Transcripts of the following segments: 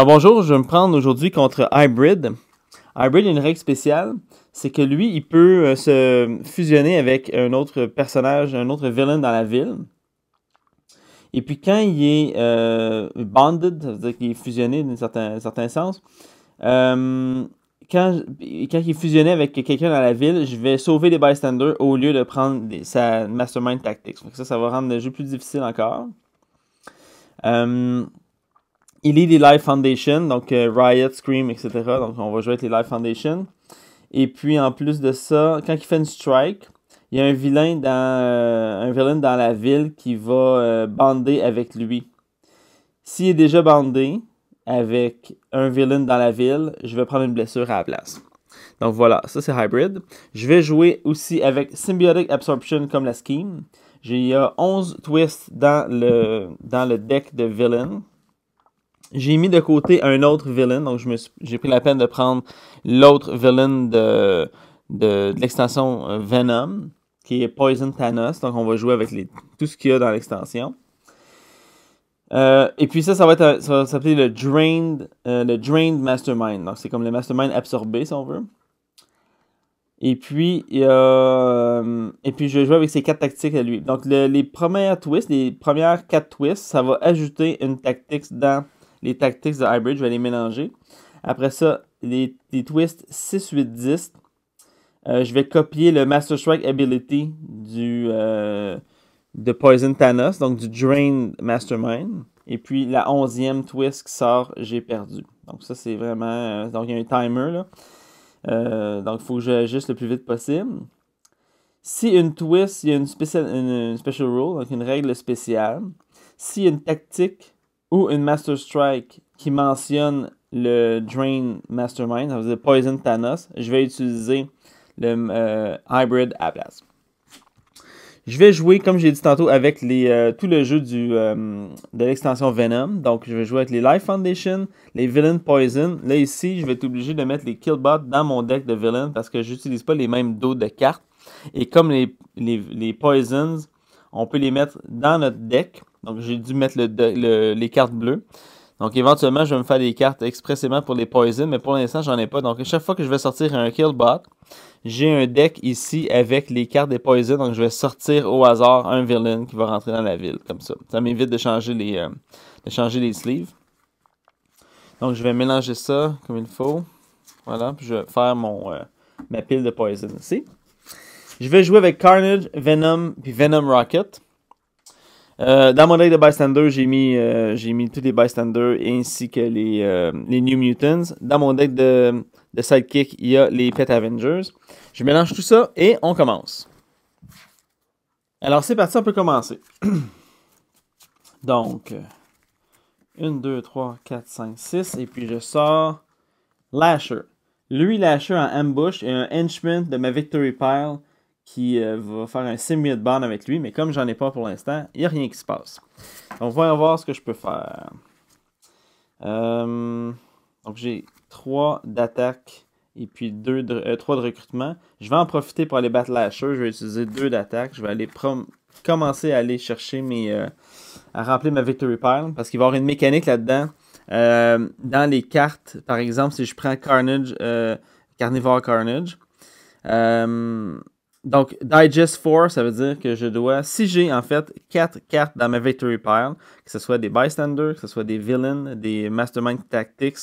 Ah, bonjour, je vais me prendre aujourd'hui contre Hybrid. Hybrid a une règle spéciale, c'est que lui, il peut euh, se fusionner avec un autre personnage, un autre villain dans la ville. Et puis quand il est euh, bonded, ça veut dire qu'il est fusionné d'un certain, certain sens, euh, quand, quand il est fusionné avec quelqu'un dans la ville, je vais sauver les bystanders au lieu de prendre sa mastermind tactics. Donc ça, ça va rendre le jeu plus difficile encore. Euh, il lit les Live Foundation, donc euh, Riot, Scream, etc. Donc on va jouer avec les Live Foundation. Et puis en plus de ça, quand il fait une strike, il y a un vilain dans, euh, un dans la ville qui va euh, bander avec lui. S'il est déjà bandé avec un vilain dans la ville, je vais prendre une blessure à la place. Donc voilà, ça c'est Hybrid. Je vais jouer aussi avec Symbiotic Absorption comme la scheme. J'ai 11 twists dans le, dans le deck de villain j'ai mis de côté un autre villain, donc j'ai pris la peine de prendre l'autre villain de, de, l'extension euh, Venom, qui est Poison Thanos. Donc on va jouer avec tout ce qu'il y a dans l'extension. Euh, et puis ça, ça va s'appeler le Drained, euh, le Drained Mastermind. Donc c'est comme le Mastermind absorbé, si on veut. Et puis, et puis, je vais jouer avec ses quatre tactiques à lui. Donc, les premières twists, les premières quatre twists, ça va ajouter une tactique dans les tactiques de Hybrid, je vais les mélanger. Après ça, les, twists 6, 8, 10. je vais copier le Master Strike Ability du, euh, de Poison Thanos, donc du Drain Mastermind. Et puis la onzième twist qui sort, j'ai perdu. Donc ça, c'est vraiment... Euh, donc il y a un timer, là. Euh, donc il faut que j'agisse le plus vite possible. Si une twist, il y a une, spécial, une, une special rule, donc une règle spéciale. Si une tactique ou une Master Strike qui mentionne le Drain Mastermind, ça veut dire Poison Thanos, je vais utiliser le euh, Hybrid à Je vais jouer, comme j'ai dit tantôt, avec les, euh, tout le jeu du, euh, de l'extension Venom. Donc, je vais jouer avec les Life Foundation, les Villain Poison. Là, ici, je vais être obligé de mettre les Killbots dans mon deck de Villain parce que j'utilise pas les mêmes dos de cartes. Et comme les, les Poisons, on peut les mettre dans notre deck. Donc, j'ai dû mettre les cartes bleues. Donc, éventuellement, je vais me faire des cartes expressément pour les Poison, mais pour l'instant, j'en ai pas. Donc, à chaque fois que je vais sortir un Killbot, j'ai un deck ici avec les cartes des Poison. Donc, je vais sortir au hasard un villain qui va rentrer dans la ville, comme ça. Ça m'évite de changer les, euh, de changer les sleeves. Donc, je vais mélanger ça comme il faut. Voilà, puis je vais faire mon, euh, ma pile de Poison ici. Je vais jouer avec Carnage, Venom, puis Venom Rocket. Euh, dans mon deck de Bystander, j'ai mis, euh, mis tous les Bystanders ainsi que euh, les, New Mutants. Dans mon deck de, de, Sidekick, il y a les Pet Avengers. Je mélange tout ça et on commence. Alors c'est parti, on peut commencer. Donc, 1, 2, 3, 4, 5, 6. Et puis je sors Lasher. Lui, Lasher en ambush et un henchman de ma Victory Pile qui euh, va faire un simulate ban avec lui, mais comme j'en ai pas pour l'instant, il n'y a rien qui se passe. On va voir ce que je peux faire. Euh, donc j'ai 3 d'attaque et puis 3 euh, de recrutement. Je vais en profiter pour aller battre Lasher. Je vais utiliser 2 d'attaque. Je vais aller commencer à aller chercher mes. à remplir ma Victory Pile parce qu'il va y avoir une mécanique là-dedans. dans les cartes, par exemple, si je prends Carnage, Carnivore Carnage, donc, Digest 4, ça veut dire que je dois, si j'ai en fait 4 cartes dans ma Victory Pile, que ce soit des Bystanders, que ce soit des Villains, des Mastermind Tactics,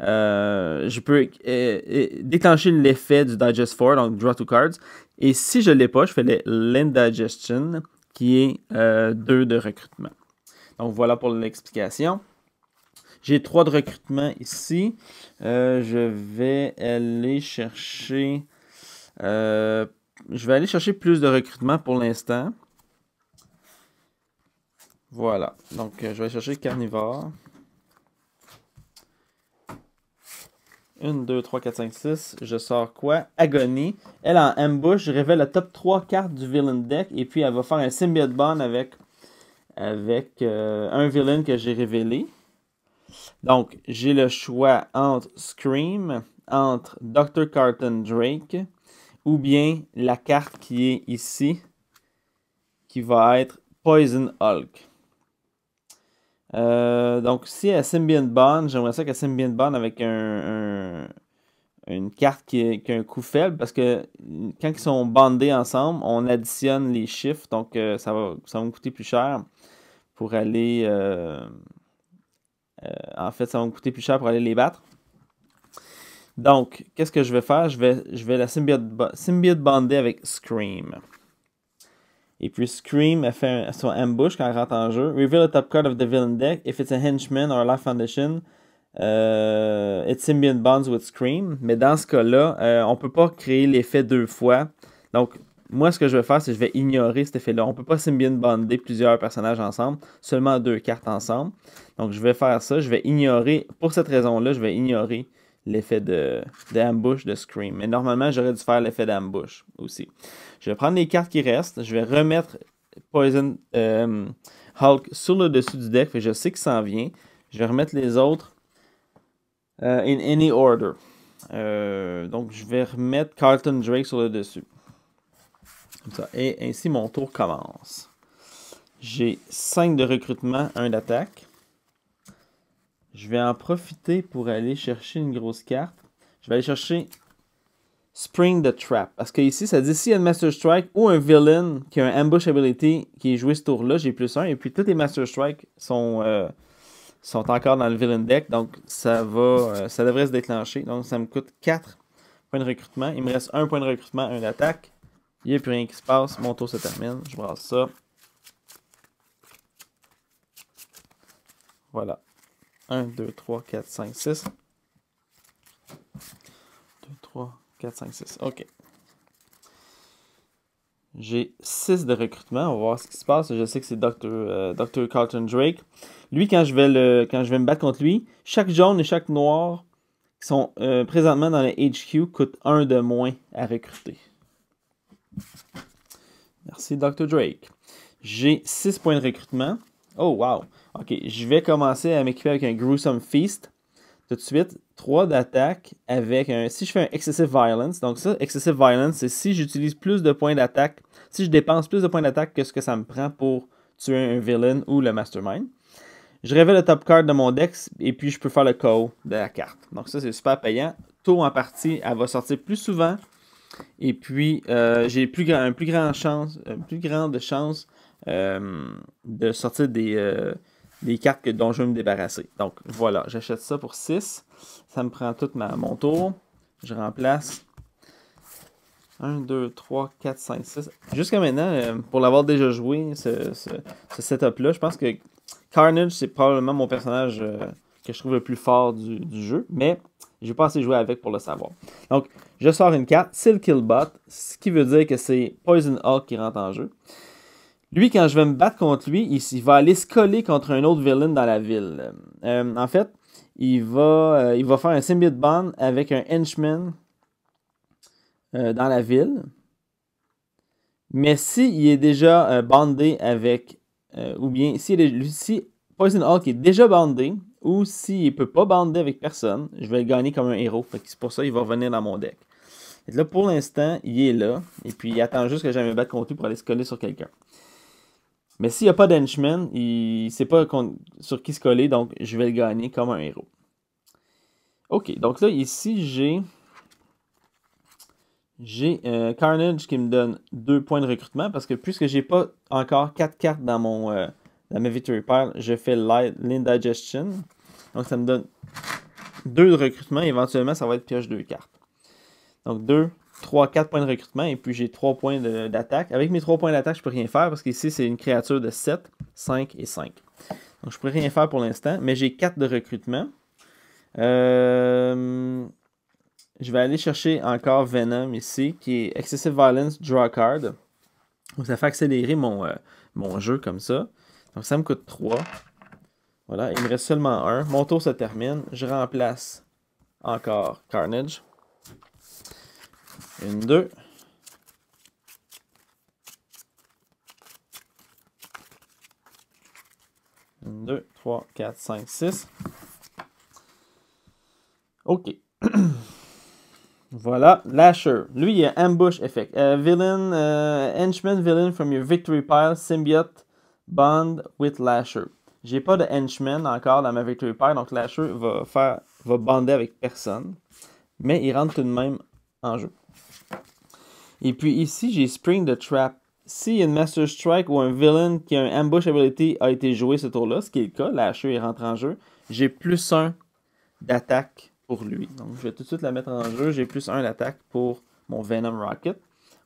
euh, je peux eh, eh, déclencher l'effet du Digest 4, donc Draw 2 Cards. Et si je ne l'ai pas, je fais l'Indigestion, qui est 2 euh, de recrutement. Donc, voilà pour l'explication. J'ai 3 de recrutement ici. Euh, je vais aller chercher je vais aller chercher plus de recrutement pour l'instant. Voilà. Donc, euh, je vais chercher carnivore. 1, 2, 3, 4, 5, 6. Je sors quoi? Agonie. Elle en ambush. Je révèle la top 3 cartes du villain deck. Et puis elle va faire un symbiote bond avec, avec euh, un villain que j'ai révélé. Donc j'ai le choix entre Scream, entre Dr. Carton Drake, ou bien la carte qui est ici, qui va être Poison Hulk. Euh, donc, si elle Symbiont Bond, j'aimerais ça qu'elle Symbiont Bond avec un, une carte qui, a un coût faible parce que quand ils sont bandés ensemble, on additionne les chiffres, donc euh, ça, va, ça coûter plus cher pour aller. Euh, en fait, ça va me coûter plus cher pour aller les battre. Donc, qu'est-ce que je vais faire? Je vais, je vais la symbiote, symbiote bander avec Scream. Et puis Scream a fait son ambush quand elle rentre en jeu. Reveal the top card of the villain deck. If it's a henchman or a life foundation, euh, it symbiote bonds with Scream. Mais dans ce cas-là, euh, on ne peut pas créer l'effet deux fois. Donc, moi, ce que je vais faire, c'est que je vais ignorer cet effet-là. On ne peut pas symbiote bonder plusieurs personnages ensemble, seulement deux cartes ensemble. Donc, je vais faire ça. Je vais ignorer, pour cette raison-là, je vais ignorer l'effet d'ambush de, de, Scream. Mais normalement, j'aurais dû faire l'effet d'ambush aussi. Je vais prendre les cartes qui restent. Je vais remettre Poison euh, Hulk sur le dessus du deck. Fait je sais qu'il s'en vient. Je vais remettre les autres euh, in any order. Euh, donc, je vais remettre Carlton Drake sur le dessus. Et ainsi, mon tour commence. J'ai 5 de recrutement, 1 d'attaque. Je vais en profiter pour aller chercher une grosse carte. Je vais aller chercher Spring the Trap. Parce que ici, ça dit s'il y a une Master Strike ou un Villain qui a un Ambush Ability qui est joué ce tour-là, j'ai plus un. Et puis, tous les Master Strike sont, euh, sont encore dans le Villain deck. Donc, ça va, euh, ça devrait se déclencher. Donc, ça me coûte 4 points de recrutement. Il me reste un point de recrutement, un d'attaque. Il n'y a plus rien qui se passe. Mon tour se termine. Je brasse ça. Voilà. 1, 2, 3, 4, 5, 6. 2, 3, 4, 5, 6. OK. J'ai 6 de recrutement. On va voir ce qui se passe. Je sais que c'est Dr. Euh, Dr. Carlton Drake. Lui, quand je, vais le, quand je vais me battre contre lui, chaque jaune et chaque noir qui sont euh, présentement dans le HQ coûtent 1 de moins à recruter. Merci, Dr. Drake. J'ai 6 points de recrutement. Oh, wow! OK, je vais commencer à m'équiper avec un Gruesome Feast. Tout de suite, 3 d'attaque avec un. Si je fais un Excessive Violence, donc ça, Excessive Violence, c'est si j'utilise plus de points d'attaque, si je dépense plus de points d'attaque que ce que ça me prend pour tuer un villain ou le mastermind. Je révèle le top card de mon deck et puis je peux faire le call de la carte. Donc ça, c'est super payant. Tôt en partie, elle va sortir plus souvent. Et puis, euh, j'ai plus, un plus grand chance, une plus grande chance euh, de sortir des, euh, des cartes que, dont je veux me débarrasser. Donc voilà, j'achète ça pour 6. Ça me prend tout ma, mon tour. Je remplace 1, 2, 3, 4, 5, 6. Jusqu'à maintenant, euh, pour l'avoir déjà joué, ce, setup-là, je pense que Carnage, c'est probablement mon personnage euh, que je trouve le plus fort du, jeu, mais j'ai pas assez joué avec pour le savoir. Donc, je sors une carte, c'est le Killbot, ce qui veut dire que c'est Poison Hawk qui rentre en jeu. Lui, quand je vais me battre contre lui, il, va aller se coller contre un autre villain dans la ville. Euh, en fait, il va, euh, il va faire un symbiote band avec un henchman euh, dans la ville. Mais s'il est déjà bandé avec, ou bien si, Poison Hawk est déjà bandé, ou s'il ne peut pas bander avec personne, je vais le gagner comme un héros. C'est pour ça qu'il va revenir dans mon deck. là, pour l'instant, il est là. Et puis, il attend juste que j'aille me battre contre lui pour aller se coller sur quelqu'un. Mais s'il n'y a pas d'henchman, il ne sait pas sur qui se coller, donc je vais le gagner comme un héros. Ok, donc là, ici, j'ai. J'ai euh, Carnage qui me donne deux points de recrutement parce que puisque j'ai pas encore quatre cartes dans mon euh, Victory Pile, je fais l'Indigestion. Donc ça me donne deux de recrutement. Éventuellement, ça va être pioche 2 cartes. Donc deux. 3-4 points de recrutement et puis j'ai 3 points d'attaque. Avec mes 3 points d'attaque, je peux rien faire parce qu'ici, c'est une créature de 7, 5 et 5. Donc, je ne peux rien faire pour l'instant, mais j'ai 4 de recrutement. Euh, je vais aller chercher encore Venom ici, qui est Excessive Violence Draw Card. Donc, ça fait accélérer mon, euh, mon jeu comme ça. Donc, ça me coûte 3. Voilà, il me reste seulement 1. Mon tour se termine. Je remplace encore Carnage. Une, deux. Une, deux, trois, quatre, cinq, six. OK. Voilà, Lasher. Lui, il a Ambush Effect. Euh, villain, uh, Henchman Villain from your Victory Pile, Symbiote, Bond with Lasher. J'ai pas de Henchman encore dans ma Victory Pile, donc Lasher va, faire, va bander avec personne. Mais il rentre tout de même en jeu. Et puis ici, j'ai Spring the Trap. si une Master Strike ou un Villain qui a un Ambush Ability a été joué ce tour-là, ce qui est le cas, la HE rentre en jeu, j'ai plus un d'attaque pour lui. Donc je vais tout de suite la mettre en jeu. J'ai plus un d'attaque pour mon Venom Rocket.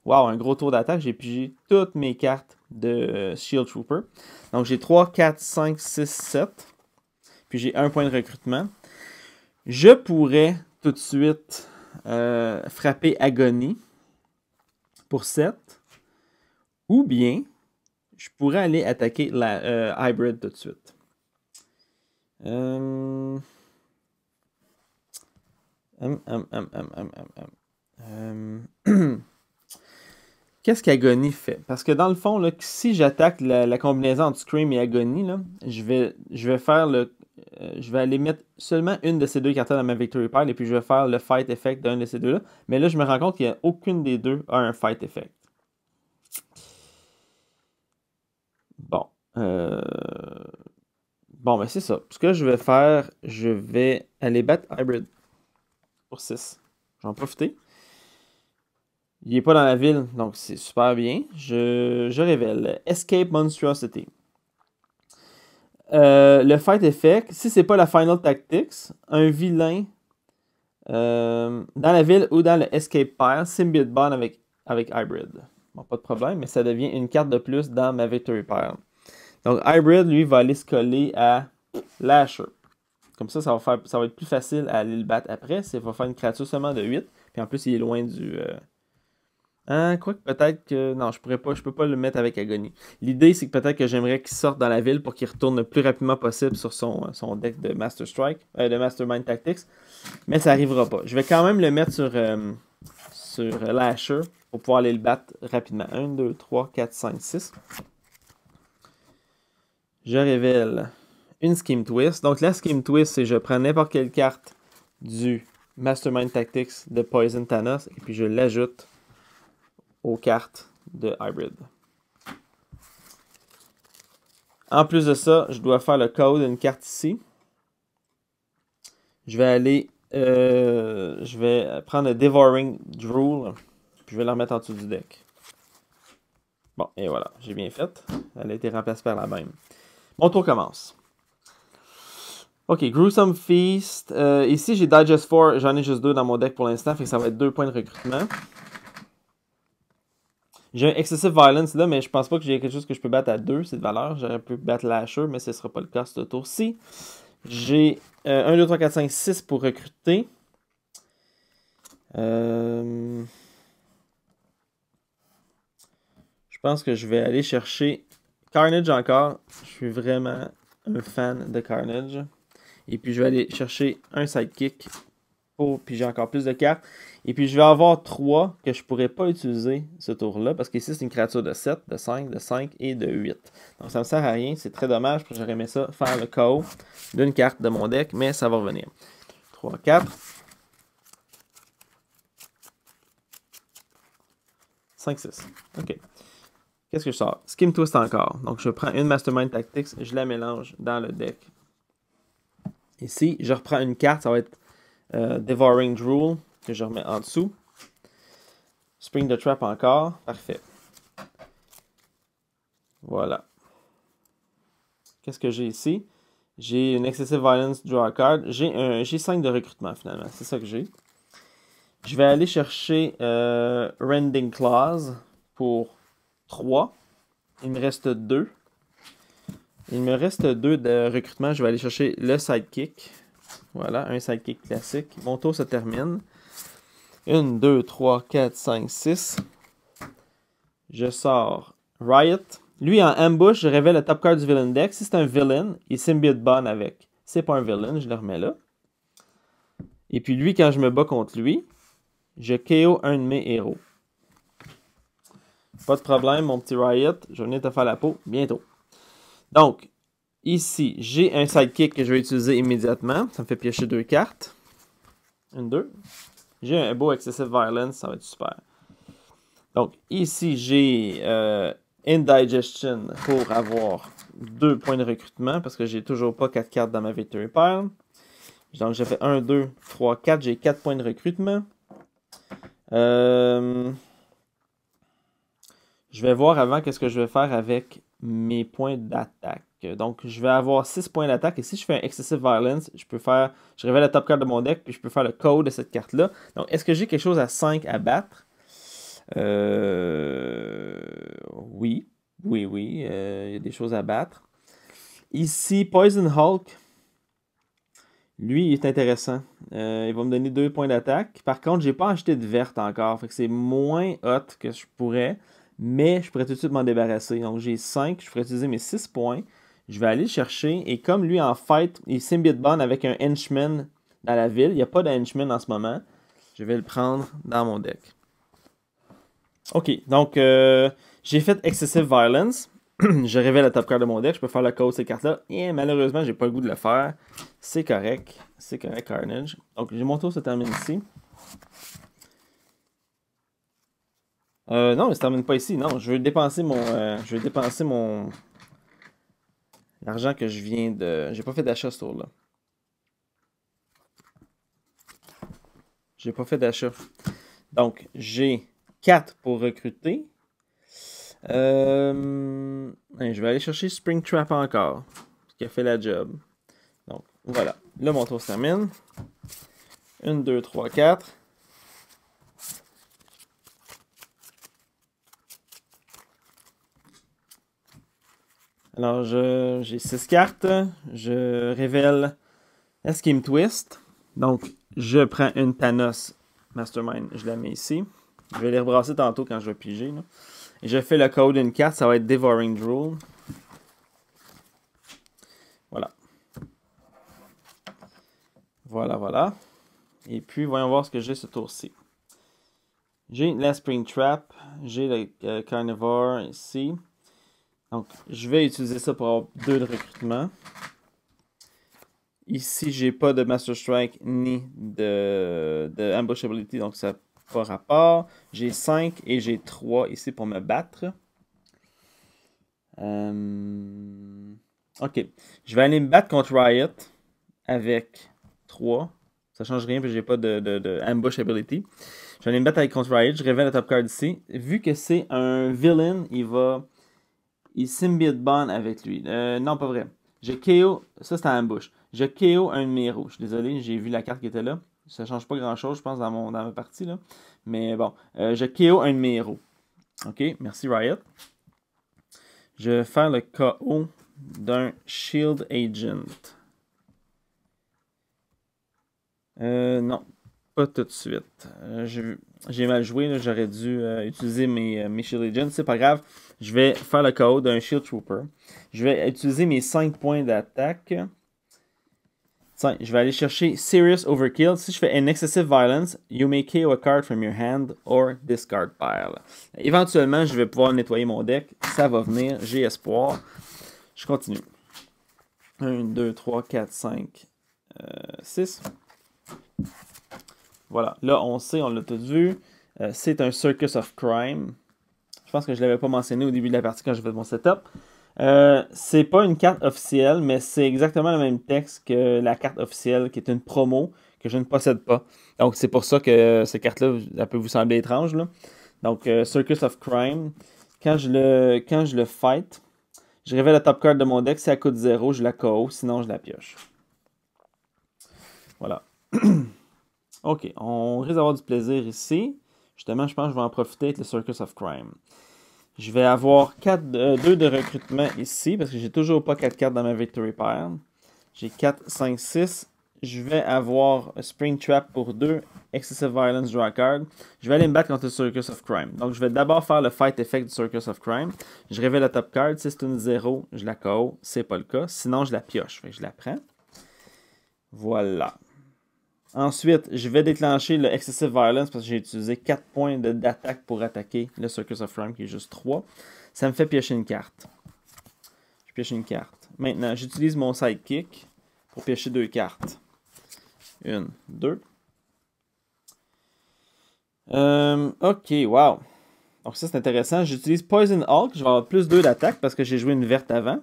waouh un gros tour d'attaque. J'ai pigé toutes mes cartes de euh, Shield Trooper. Donc j'ai 3, 4, 5, 6, 7. Puis j'ai un point de recrutement. Je pourrais tout de suite euh, frapper Agony. 7. Ou bien, je pourrais aller attaquer la euh, hybrid tout de suite. Qu'est-ce qu'Agony fait? Parce que dans le fond, là, si j'attaque la, combinaison entre Scream et Agonie, je, vais, je vais faire le, euh, je vais aller mettre seulement une de ces deux cartes dans ma Victory Pile et puis je vais faire le Fight Effect d'un de ces deux-là. Mais là, je me rends compte aucune des deux a un Fight Effect. Bon. Euh, bon, ben c'est ça. Ce que je vais faire, je vais aller battre Hybrid pour 6. J'en profiter. Il n'est pas dans la ville, donc c'est super bien. Je, je révèle Escape Monstrosity. Euh, le Fight Effect, si c'est pas la Final Tactics, un vilain euh, dans la ville ou dans le Escape Pile, Symbiote Bond avec, avec Hybrid. Bon, pas de problème, mais ça devient une carte de plus dans ma Victory Pile. Donc Hybrid, lui, va aller se coller à Lasher. Comme ça, ça va, faire, ça va être plus facile à aller le battre après. Il va faire une créature seulement de 8. Puis en plus, il est loin du, euh, Hein, quoi que peut-être que. Non, je pourrais pas, je peux pas le mettre avec Agony. L'idée, c'est que peut-être que j'aimerais qu'il sorte dans la ville pour qu'il retourne le plus rapidement possible sur son, euh, son deck de Master Strike, euh, de Mastermind Tactics. Mais ça arrivera pas. Je vais quand même le mettre sur, euh, sur Lasher pour pouvoir aller le battre rapidement. 1, 2, 3, 4, 5, 6. Je révèle une Scheme Twist. Donc la Scheme Twist, c'est je prends n'importe quelle carte du Mastermind Tactics de Poison Thanos et puis je l'ajoute aux cartes de Hybrid. En plus de ça, je dois faire le code d'une carte ici. Je vais aller, euh, je vais prendre le Devouring Drool, puis je vais la remettre en dessous du deck. Bon, et voilà, j'ai bien fait. Elle a été remplacée par la même. Mon tour commence. Ok, Gruesome Feast. Euh, ici, j'ai Digest 4. J'en ai juste deux dans mon deck pour l'instant, fait ça va être deux points de recrutement. J'ai un Excessive Violence là, mais je pense pas que j'ai quelque chose que je peux battre à 2, cette valeur. J'aurais pu battre Lasher, mais ce ne sera pas le cas ce tour-ci. J'ai 1, 2, 3, 4, 5, 6 pour recruter. Euh, je pense que je vais aller chercher Carnage encore. Je suis vraiment un fan de Carnage. Et puis je vais aller chercher un sidekick puis j'ai encore plus de cartes. Et puis je vais avoir 3 que je ne pourrais pas utiliser ce tour-là, parce qu'ici c'est une créature de 7, de 5, de 5 et de 8. Donc ça ne me sert à rien, c'est très dommage, que j'aurais aimé ça faire le KO d'une carte de mon deck, mais ça va revenir. 3, 4. 5, 6. OK. Qu'est-ce que je sors? me Twist encore. Donc je prends une Mastermind Tactics, je la mélange dans le deck. Ici, je reprends une carte, ça va être euh, Devouring Drool, que je remets en dessous. Spring the Trap encore. Parfait. Voilà. Qu'est-ce que j'ai ici? J'ai une Excessive Violence Draw Card. J'ai un G5 de recrutement finalement. C'est ça que j'ai. Je vais aller chercher euh, Rending Clause pour 3. Il me reste 2. Il me reste 2 de recrutement. Je vais aller chercher le Sidekick. Voilà, un sidekick classique. Mon tour se termine. 1, 2, 3, 4, 5, 6. Je sors Riot. Lui, en ambush, je révèle le top card du villain deck. Si c'est un villain, il symbiote Bon avec. C'est pas un villain, je le remets là. Et puis lui, quand je me bats contre lui, je KO un de mes héros. Pas de problème, mon petit Riot. Je vais venir te faire la peau bientôt. Donc, Ici, j'ai un sidekick que je vais utiliser immédiatement. Ça me fait piocher deux cartes. Une, deux. J'ai un beau Excessive Violence, ça va être super. Donc, ici, j'ai euh, Indigestion pour avoir deux points de recrutement parce que j'ai toujours pas quatre cartes dans ma Victory Pile. Donc, j'ai fait 1, 2, 3, quatre. J'ai quatre points de recrutement. Euh, je vais voir avant qu'est-ce que je vais faire avec mes points d'attaque. Donc, je vais avoir 6 points d'attaque. Et si je fais un Excessive Violence, je peux faire. Je révèle la top card de mon deck, puis je peux faire le code de cette carte-là. Donc, est-ce que j'ai quelque chose à 5 à battre euh, Oui. Oui, oui. Euh, il y a des choses à battre. Ici, Poison Hulk. Lui, il est intéressant. Euh, il va me donner 2 points d'attaque. Par contre, n'ai pas acheté de verte encore. Fait que c'est moins hot que je pourrais. Mais je pourrais tout de suite m'en débarrasser. Donc j'ai 5. Je pourrais utiliser mes 6 points. Je vais aller le chercher. Et comme lui, en fight, il symbiote bon avec un henchman dans la ville. Il n'y a pas d'henchman en ce moment. Je vais le prendre dans mon deck. Ok, donc euh, j'ai fait Excessive Violence. je révèle la top card de mon deck. Je peux faire le cause de ces cartes-là. Et malheureusement, j'ai pas le goût de le faire. C'est correct. C'est correct, Carnage. Donc mon tour se termine ici. Euh, non, il ne se termine pas ici. Non, je vais dépenser mon, euh, je vais dépenser mon, L'argent que je viens de. J'ai pas fait d'achat ce tour-là. J'ai pas fait d'achat. Donc, j'ai 4 pour recruter. Euh, je vais aller chercher Springtrap encore. Qui a fait la job. Donc, voilà. Le mon tour se termine. 1, 2, 3, 4. Alors, j'ai 6 cartes. Je révèle Eskim Twist. Donc, je prends une Thanos Mastermind. Je la mets ici. Je vais les rebrasser tantôt quand je vais piger. Et je fais le code d'une carte. Ça va être Devouring Drool. Voilà. Voilà, voilà. Et puis, voyons voir ce que j'ai ce tour-ci. J'ai la Spring Trap. J'ai le euh, Carnivore ici. Donc, je vais utiliser ça pour avoir deux de recrutement. Ici, j'ai pas de Master Strike ni de, de Ambush donc ça n'a pas rapport. J'ai 5 et j'ai 3 ici pour me battre. Euh, ok. Je vais aller me battre contre Riot avec 3. Ça ne change rien, que j'ai pas de, de, Je vais aller me battre contre Riot. Je révèle la top card ici. Vu que c'est un villain, il va il symbiote bond avec lui. Euh, non, pas vrai. Je KO, ça c'est un bouche. Je KO un de mes suis Désolé, j'ai vu la carte qui était là. Ça change pas grand chose, je pense, dans, mon, dans ma partie. Là. Mais bon, euh, je KO un de Ok, merci Riot. Je vais faire le KO d'un Shield Agent. Euh, non, pas tout de suite. j'ai mal joué, j'aurais dû utiliser mes, mes Shield Agents, c'est pas grave. Je vais faire le KO d'un Shield Trooper. Je vais utiliser mes 5 points d'attaque. je vais aller chercher Serious Overkill. Si je fais an excessive violence, you may KO a card from your hand or discard pile. Éventuellement, je vais pouvoir nettoyer mon deck. Ça va venir, j'ai espoir. Je continue. 1, 2, 3, 4, 5, 6. Voilà, là on sait, on l'a tout vu. Euh, c'est un Circus of Crime. Je pense que je ne l'avais pas mentionné au début de la partie quand j'ai fait mon setup. Euh, c'est pas une carte officielle, mais c'est exactement le même texte que la carte officielle, qui est une promo que je ne possède pas. Donc, c'est pour ça que cette carte-là, elle peut vous sembler étrange. Donc, euh, Circus of Crime. Quand je le, quand je le fight, je révèle la top card de mon deck. Si elle coûte 0, je la KO. Sinon, je la pioche. Voilà. ok, on risque d'avoir du plaisir ici. Justement, je pense que je vais en profiter avec le Circus of Crime. Je vais avoir 2 euh, de recrutement ici parce que j'ai toujours pas 4 cartes dans ma Victory Pile. J'ai 4, 5, 6. Je vais avoir Spring Trap pour 2, Excessive Violence Draw Card. Je vais aller me battre contre le Circus of Crime. Donc je vais d'abord faire le Fight Effect du Circus of Crime. Je révèle la top card. Si c'est une 0, je la KO. C'est pas le cas. Sinon, je la pioche. Fait je la prends. Voilà. Ensuite, je vais déclencher le Excessive Violence parce que j'ai utilisé 4 points d'attaque pour attaquer le Circus of Rhyme qui est juste 3. Ça me fait piocher une carte. Je pioche une carte. Maintenant, j'utilise mon sidekick pour piocher deux cartes. Une, deux. Euh, ok, wow. Donc ça, c'est intéressant. J'utilise Poison Hulk, Je vais avoir plus 2 d'attaque parce que j'ai joué une verte avant.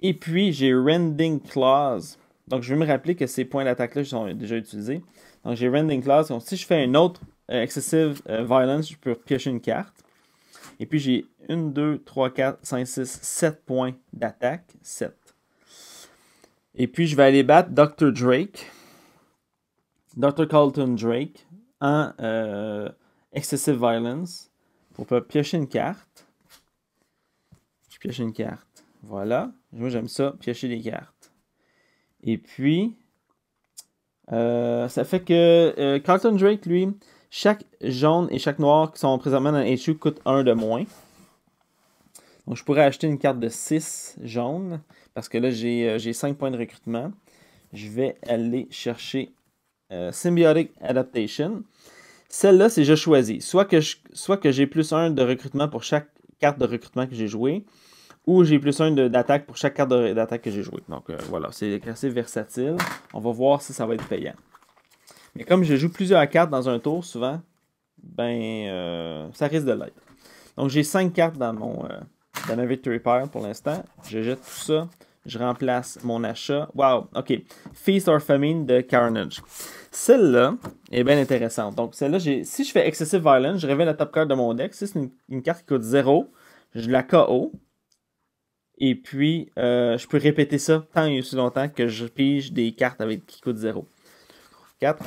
Et puis, j'ai Rending Claws. Donc, je vais me rappeler que ces points d'attaque-là sont déjà utilisés. Donc, j'ai Rending Class. Donc, si je fais une autre euh, Excessive euh, Violence, je peux piocher une carte. Et puis, j'ai 1, 2, 3, 4, 5, 6, 7 points d'attaque. 7. Et puis, je vais aller battre Dr. Drake. Dr. Carlton Drake en euh, Excessive Violence. Pour piocher une carte. Je pioche une carte. Voilà. Moi, j'aime ça, piocher des cartes. Et puis, euh, ça fait que euh, Carlton Drake, lui, chaque jaune et chaque noir qui sont présentement dans l'issue coûte un de moins. Donc, je pourrais acheter une carte de 6 jaunes parce que là, j'ai 5 euh, points de recrutement. Je vais aller chercher Symbiotic Adaptation. Celle-là, c'est je choisis. Soit que j'ai plus 1 de recrutement pour chaque carte de recrutement que j'ai jouée, ou j'ai plus un d'attaque pour chaque carte d'attaque que j'ai joué. Donc euh, voilà, c'est assez versatile. On va voir si ça va être payant. Mais comme je joue plusieurs cartes dans un tour, souvent, ben euh, ça risque de l'être. Donc j'ai 5 cartes dans mon euh, dans ma Victory Pair pour l'instant. Je jette tout ça. Je remplace mon achat. Wow, ok. Feast or Famine de Carnage. Celle-là est bien intéressante. Donc celle-là, si je fais Excessive Violence, je révèle la top carte de mon deck. Si c'est une, une carte qui coûte 0, je la KO. Et puis, euh, je peux répéter ça tant et aussi longtemps que je pige des cartes avec qui coûtent 0. 4.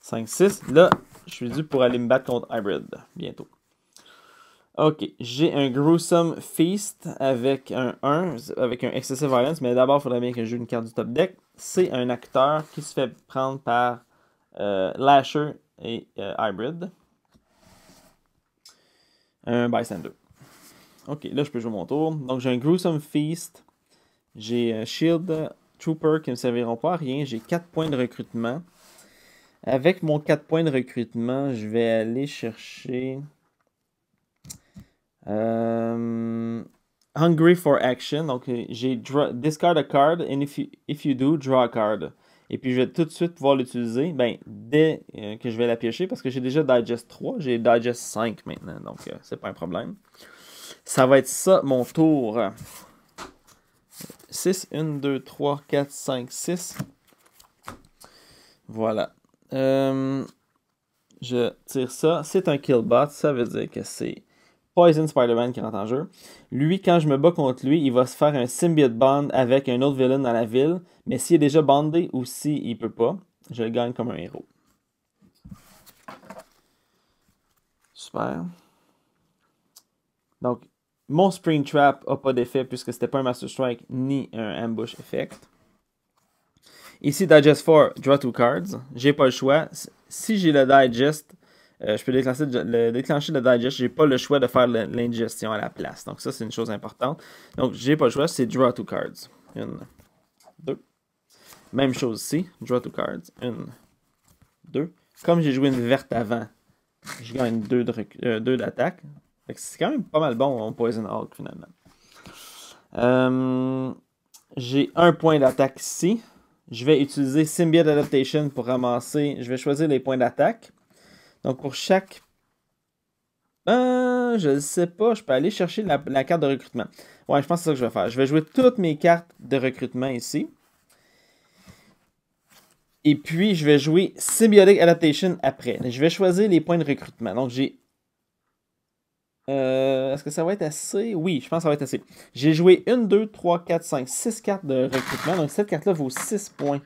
5, 6. Là, je suis dû pour aller me battre contre Hybrid bientôt. Ok, j'ai un Gruesome Feast avec un 1, avec un Excessive Violence, mais d'abord, il faudrait bien que je joue une carte du top deck. C'est un acteur qui se fait prendre par euh, Lasher et euh, Hybrid un bystander. Ok, là je peux jouer mon tour. Donc j'ai un Gruesome Feast, j'ai un euh, Shield Trooper qui ne me serviront pas à rien, j'ai 4 points de recrutement. Avec mon 4 points de recrutement, je vais aller chercher. Euh, hungry for action. Donc euh, j'ai discard a card, and if you, if you do, draw a card et puis je vais tout de suite pouvoir l'utiliser ben, dès euh, que je vais la piocher parce que j'ai déjà Digest 3, j'ai Digest 5 maintenant, donc euh, c'est pas un problème. Ça va être ça mon tour. 6, 1, 2, 3, 4, 5, 6. Voilà. Euh, je tire ça. C'est un killbot, ça veut dire que c'est Poison Spider-Man qui rentre en jeu. Lui, quand je me bats contre lui, il va se faire un symbiote bond avec un autre villain dans la ville, mais s'il est déjà bandé ou s'il il peut pas, je le gagne comme un héros. Super. Donc, mon Spring Trap n'a pas d'effet puisque c'était pas un Master Strike ni un Ambush Effect. Ici, Digest 4, Draw 2 Cards. J'ai pas le choix. Si j'ai le Digest, euh, je peux déclencher, le, déclencher le digest. J'ai pas le choix de faire l'ingestion à la place. Donc, ça, c'est une chose importante. Donc, j'ai pas le choix. C'est draw two cards. Une, deux. Même chose ici. Draw two cards. Une, deux. Comme j'ai joué une verte avant, je gagne deux euh, d'attaque. c'est quand même pas mal bon en Poison Hulk finalement. Euh, j'ai un point d'attaque ici. Je vais utiliser Symbiote Adaptation pour ramasser. Je vais choisir les points d'attaque. Donc, pour chaque. Euh, je ne sais pas, je peux aller chercher la, carte de recrutement. Ouais, je pense que c'est ça que je vais faire. Je vais jouer toutes mes cartes de recrutement ici. Et puis, je vais jouer Symbiotic Adaptation après. Je vais choisir les points de recrutement. Donc, j'ai. Euh, est-ce que ça va être assez Oui, je pense que ça va être assez. J'ai joué 1, 2, 3, 4, 5, 6 cartes de recrutement. Donc, cette carte-là vaut 6 points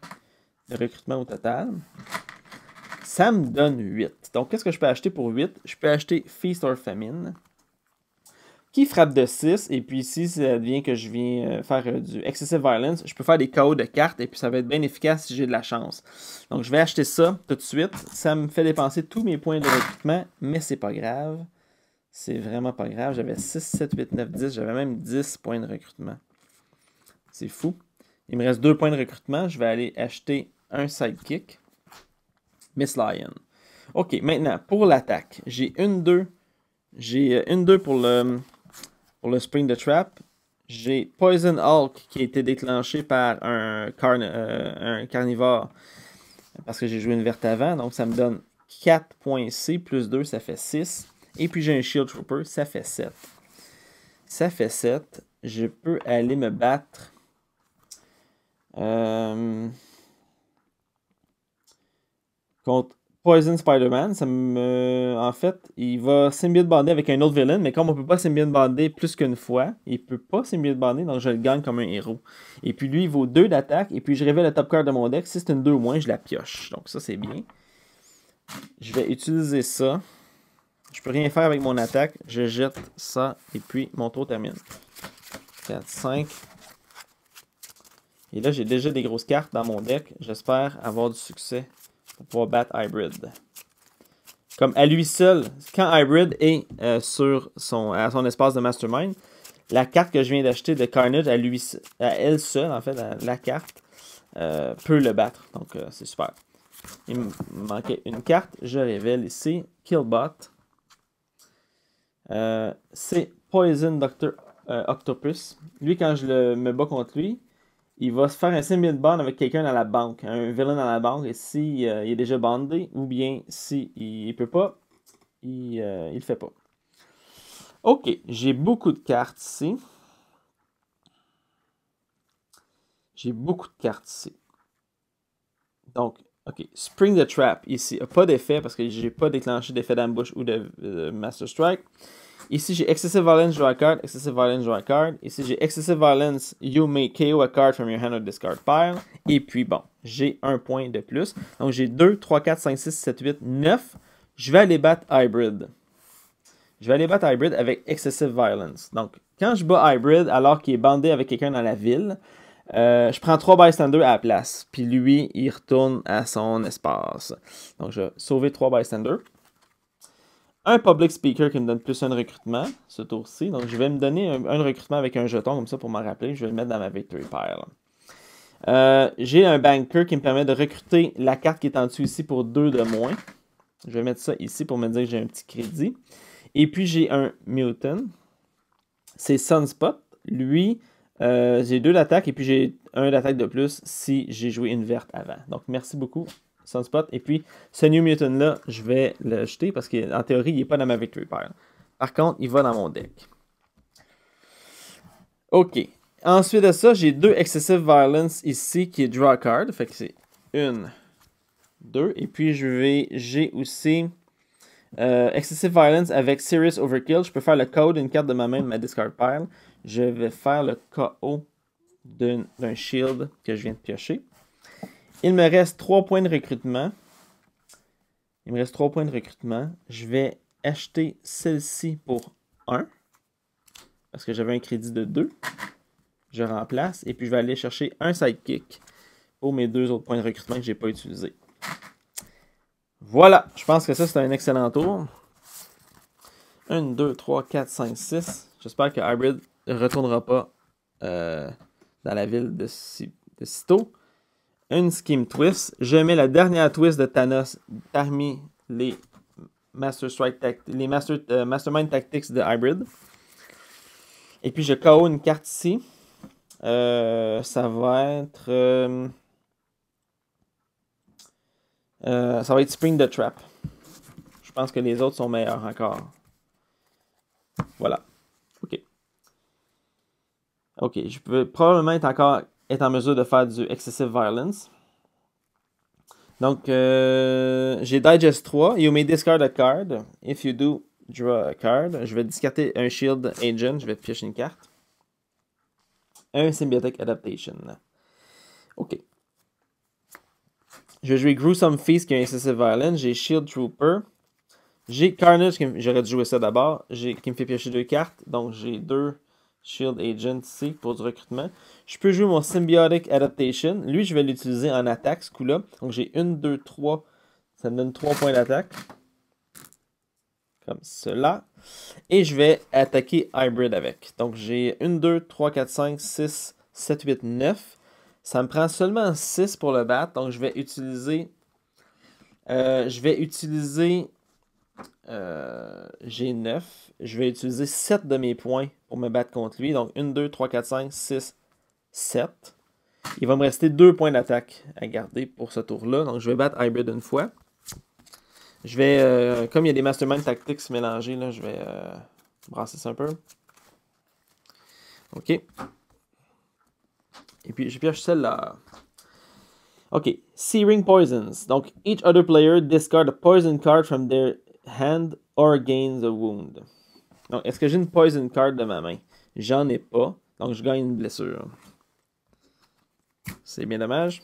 de recrutement au total. Ça me donne 8. Donc, qu'est-ce que je peux acheter pour 8 Je peux acheter Feast or Famine, qui frappe de 6. Et puis, si ça devient que je viens euh, faire euh, du Excessive Violence, je peux faire des KO de cartes. Et puis, ça va être bien efficace si j'ai de la chance. Donc, je vais acheter ça tout de suite. Ça me fait dépenser tous mes points de recrutement, mais c'est pas grave. C'est vraiment pas grave. J'avais 6, 7, 8, 9, 10. J'avais même 10 points de recrutement. C'est fou. Il me reste 2 points de recrutement. Je vais aller acheter un sidekick. Miss Lion. OK, maintenant, pour l'attaque, j'ai une 2. J'ai euh, une 2 pour le, pour le Spring the Trap. J'ai Poison Hulk qui a été déclenché par un, euh, un carnivore parce que j'ai joué une verte avant. Donc, ça me donne 4 points C plus 2, ça fait 6. Et puis, j'ai un Shield Trooper, ça fait 7. Ça fait 7. Je peux aller me battre. Euh, contre Poison Spider-Man, ça me... en fait, il va symbiote bander avec un autre villain, mais comme on peut pas symbiote bander plus qu'une fois, il peut pas symbiote bander, donc je le gagne comme un héros. Et puis lui, il vaut 2 d'attaque, et puis je révèle le top card de mon deck. Si c'est une 2 ou moins, je la pioche. Donc ça, c'est bien. Je vais utiliser ça. Je peux rien faire avec mon attaque. Je jette ça, et puis mon tour termine. 4, 5. Et là, j'ai déjà des grosses cartes dans mon deck. J'espère avoir du succès pour pouvoir battre Hybrid. Comme à lui seul, quand Hybrid est euh, sur son, à son espace de Mastermind, la carte que je viens d'acheter de Carnage, à, lui, à elle seule, en fait, la, carte, euh, peut le battre. Donc, euh, c'est super. Il me manquait une carte. Je révèle ici Killbot. c'est Poison Doctor, Octopus. Lui, quand je le, me bats contre lui, il va se faire un semi bond avec quelqu'un à la banque, un villain à la banque, et s'il si, euh, est déjà bandé, ou bien s'il si ne peut pas, il ne euh, le fait pas. Ok, j'ai beaucoup de cartes ici. J'ai beaucoup de cartes ici. Donc, ok, Spring the Trap ici, pas d'effet parce que j'ai pas déclenché d'effet d'ambush ou de euh, Master Strike. Ici, j'ai Excessive Violence, draw a card. Excessive Violence, draw a card. Ici, j'ai Excessive Violence, you may KO a card from your hand or discard pile. Et puis, bon, j'ai un point de plus. Donc, j'ai 2, 3, 4, 5, 6, 7, 8, 9. Je vais aller battre Hybrid. Je vais aller battre Hybrid avec Excessive Violence. Donc, quand je bats Hybrid alors qu'il est bandé avec quelqu'un dans la ville, euh, je prends 3 bystanders à la place. Puis lui, il retourne à son espace. Donc, je vais sauver 3 bystanders un public speaker qui me donne plus un recrutement ce tour-ci. Donc, je vais me donner un, recrutement avec un jeton comme ça pour m'en rappeler. Je vais le mettre dans ma victory pile. Euh, j'ai un banker qui me permet de recruter la carte qui est en dessous ici pour deux de moins. Je vais mettre ça ici pour me dire que j'ai un petit crédit. Et puis, j'ai un mutant. C'est Sunspot. Lui, euh, j'ai deux d'attaque et puis j'ai un d'attaque de plus si j'ai joué une verte avant. Donc, merci beaucoup. Sunspot. Et puis, ce New Mutant-là, je vais le jeter parce qu'en théorie, il n'est pas dans ma Victory Pile. Par contre, il va dans mon deck. Ok. Ensuite de ça, j'ai deux Excessive Violence ici qui est Draw Card. Fait que c'est une, deux. Et puis, je vais, j'ai aussi euh, Excessive Violence avec Serious Overkill. Je peux faire le code d'une carte de ma main de ma discard pile. Je vais faire le KO d'un shield que je viens de piocher. Il me reste 3 points de recrutement. Il me reste 3 points de recrutement. Je vais acheter celle-ci pour 1. Parce que j'avais un crédit de 2. Je remplace. Et puis je vais aller chercher un sidekick pour mes deux autres points de recrutement que je n'ai pas utilisés. Voilà. Je pense que ça, c'est un excellent tour. 1, 2, 3, 4, 5, 6. J'espère que Hybrid ne retournera pas euh, dans la ville de, si de une scheme twist. Je mets la dernière twist de Thanos parmi les Master Strike les Master, euh, Mastermind Tactics de Hybrid. Et puis je KO une carte ici. Euh, ça va être. Euh, ça va être Spring the Trap. Je pense que les autres sont meilleurs encore. Voilà. Ok. Ok, je peux probablement être encore est en mesure de faire du excessive violence. Donc, euh, j'ai Digest 3. You may discard a card. If you do, draw a card. Je vais discarter un Shield Agent. Je vais piocher une carte. Un Symbiotic Adaptation. Ok. Je vais jouer Gruesome Feast qui est un Excessive Violence. J'ai Shield Trooper. J'ai Carnage, j'aurais dû jouer ça d'abord, qui me fait piocher deux cartes. Donc j'ai deux Shield Agent ici pour du recrutement. Je peux jouer mon Symbiotic Adaptation. Lui, je vais l'utiliser en attaque, ce coup-là. Donc, j'ai 1, 2, 3. Ça me donne 3 points d'attaque. Comme cela. Et je vais attaquer Hybrid avec. Donc, j'ai 1, 2, 3, 4, 5, 6, 7, 8, 9. Ça me prend seulement 6 pour le battre. Donc, je vais utiliser... Euh, je vais utiliser... Euh, j'ai 9. Je vais utiliser 7 de mes points pour me battre contre lui. Donc 1, 2, 3, 4, 5, 6, 7. Il va me rester 2 points d'attaque à garder pour ce tour-là. Donc je vais battre Hybrid une fois. Je vais, euh, comme il y a des Mastermind Tactics mélangés, là, je vais euh, brasser ça un peu. OK. Et puis je pioche celle-là. OK. Searing Poisons. Donc, each other player discard a poison card from their hand or gains a wound. Donc, est-ce que j'ai une poison card de ma main? J'en ai pas. Donc, je gagne une blessure. C'est bien dommage.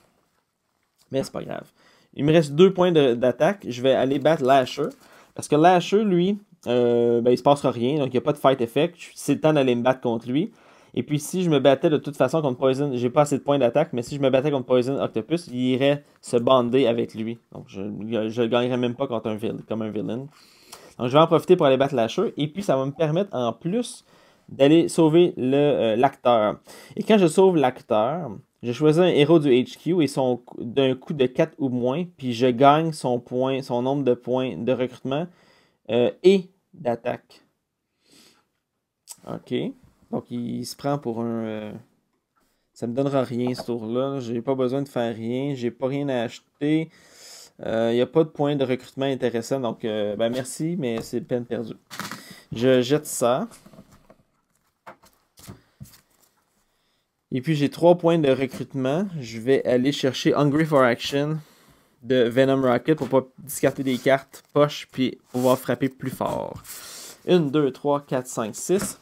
Mais c'est pas grave. Il me reste deux points d'attaque. Je vais aller battre Lasher. Parce que Lasher, lui, euh, ben, il se passera rien. Donc, il n'y a pas de fight effect. C'est le temps d'aller me battre contre lui. Et puis, si je me battais de toute façon contre Poison, j'ai pas assez de points d'attaque, mais si je me battais contre Poison Octopus, il irait se bander avec lui. Donc, je ne gagnerais même pas contre un, comme un villain. Donc, je vais en profiter pour aller battre Lasher. Et puis, ça va me permettre en plus d'aller sauver euh, l'acteur. et quand je sauve l'acteur, je choisis un héros du HQ et son d'un coup de 4 ou moins, puis je gagne son point, son nombre de points de recrutement euh, et d'attaque. OK. Donc il se prend pour un. Euh, ça me donnera rien ce tour-là. J'ai pas besoin de faire rien. J'ai pas rien à acheter. Il euh, n'y a pas de point de recrutement intéressant, donc euh, ben merci, mais c'est peine perdue. Je jette ça. Et puis j'ai trois points de recrutement. Je vais aller chercher Hungry for Action de Venom Rocket pour pas discarter des cartes poche puis pouvoir frapper plus fort. 1, 2, 3, 4, 5, 6.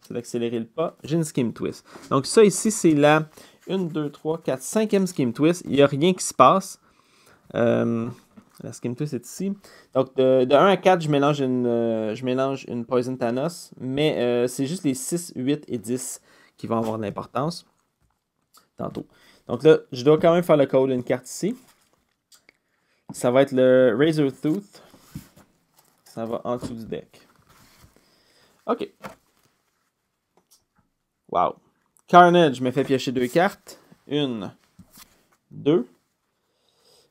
C'est d'accélérer le pas. J'ai une Scheme Twist. Donc ça ici, c'est la 1, 2, 3, 4, 5e Scheme Twist. Il n'y a rien qui se passe. Euh, la skin Twist est ici. Donc, de, 1 à 4, je mélange une, euh, je mélange une Poison Thanos, mais euh, c'est juste les 6, 8 et 10 qui vont avoir de l'importance. Tantôt. Donc là, je dois quand même faire le code d'une carte ici. Ça va être le Razor Tooth. Ça va en dessous du deck. OK. Wow. Carnage me fait piocher deux cartes. Une, deux.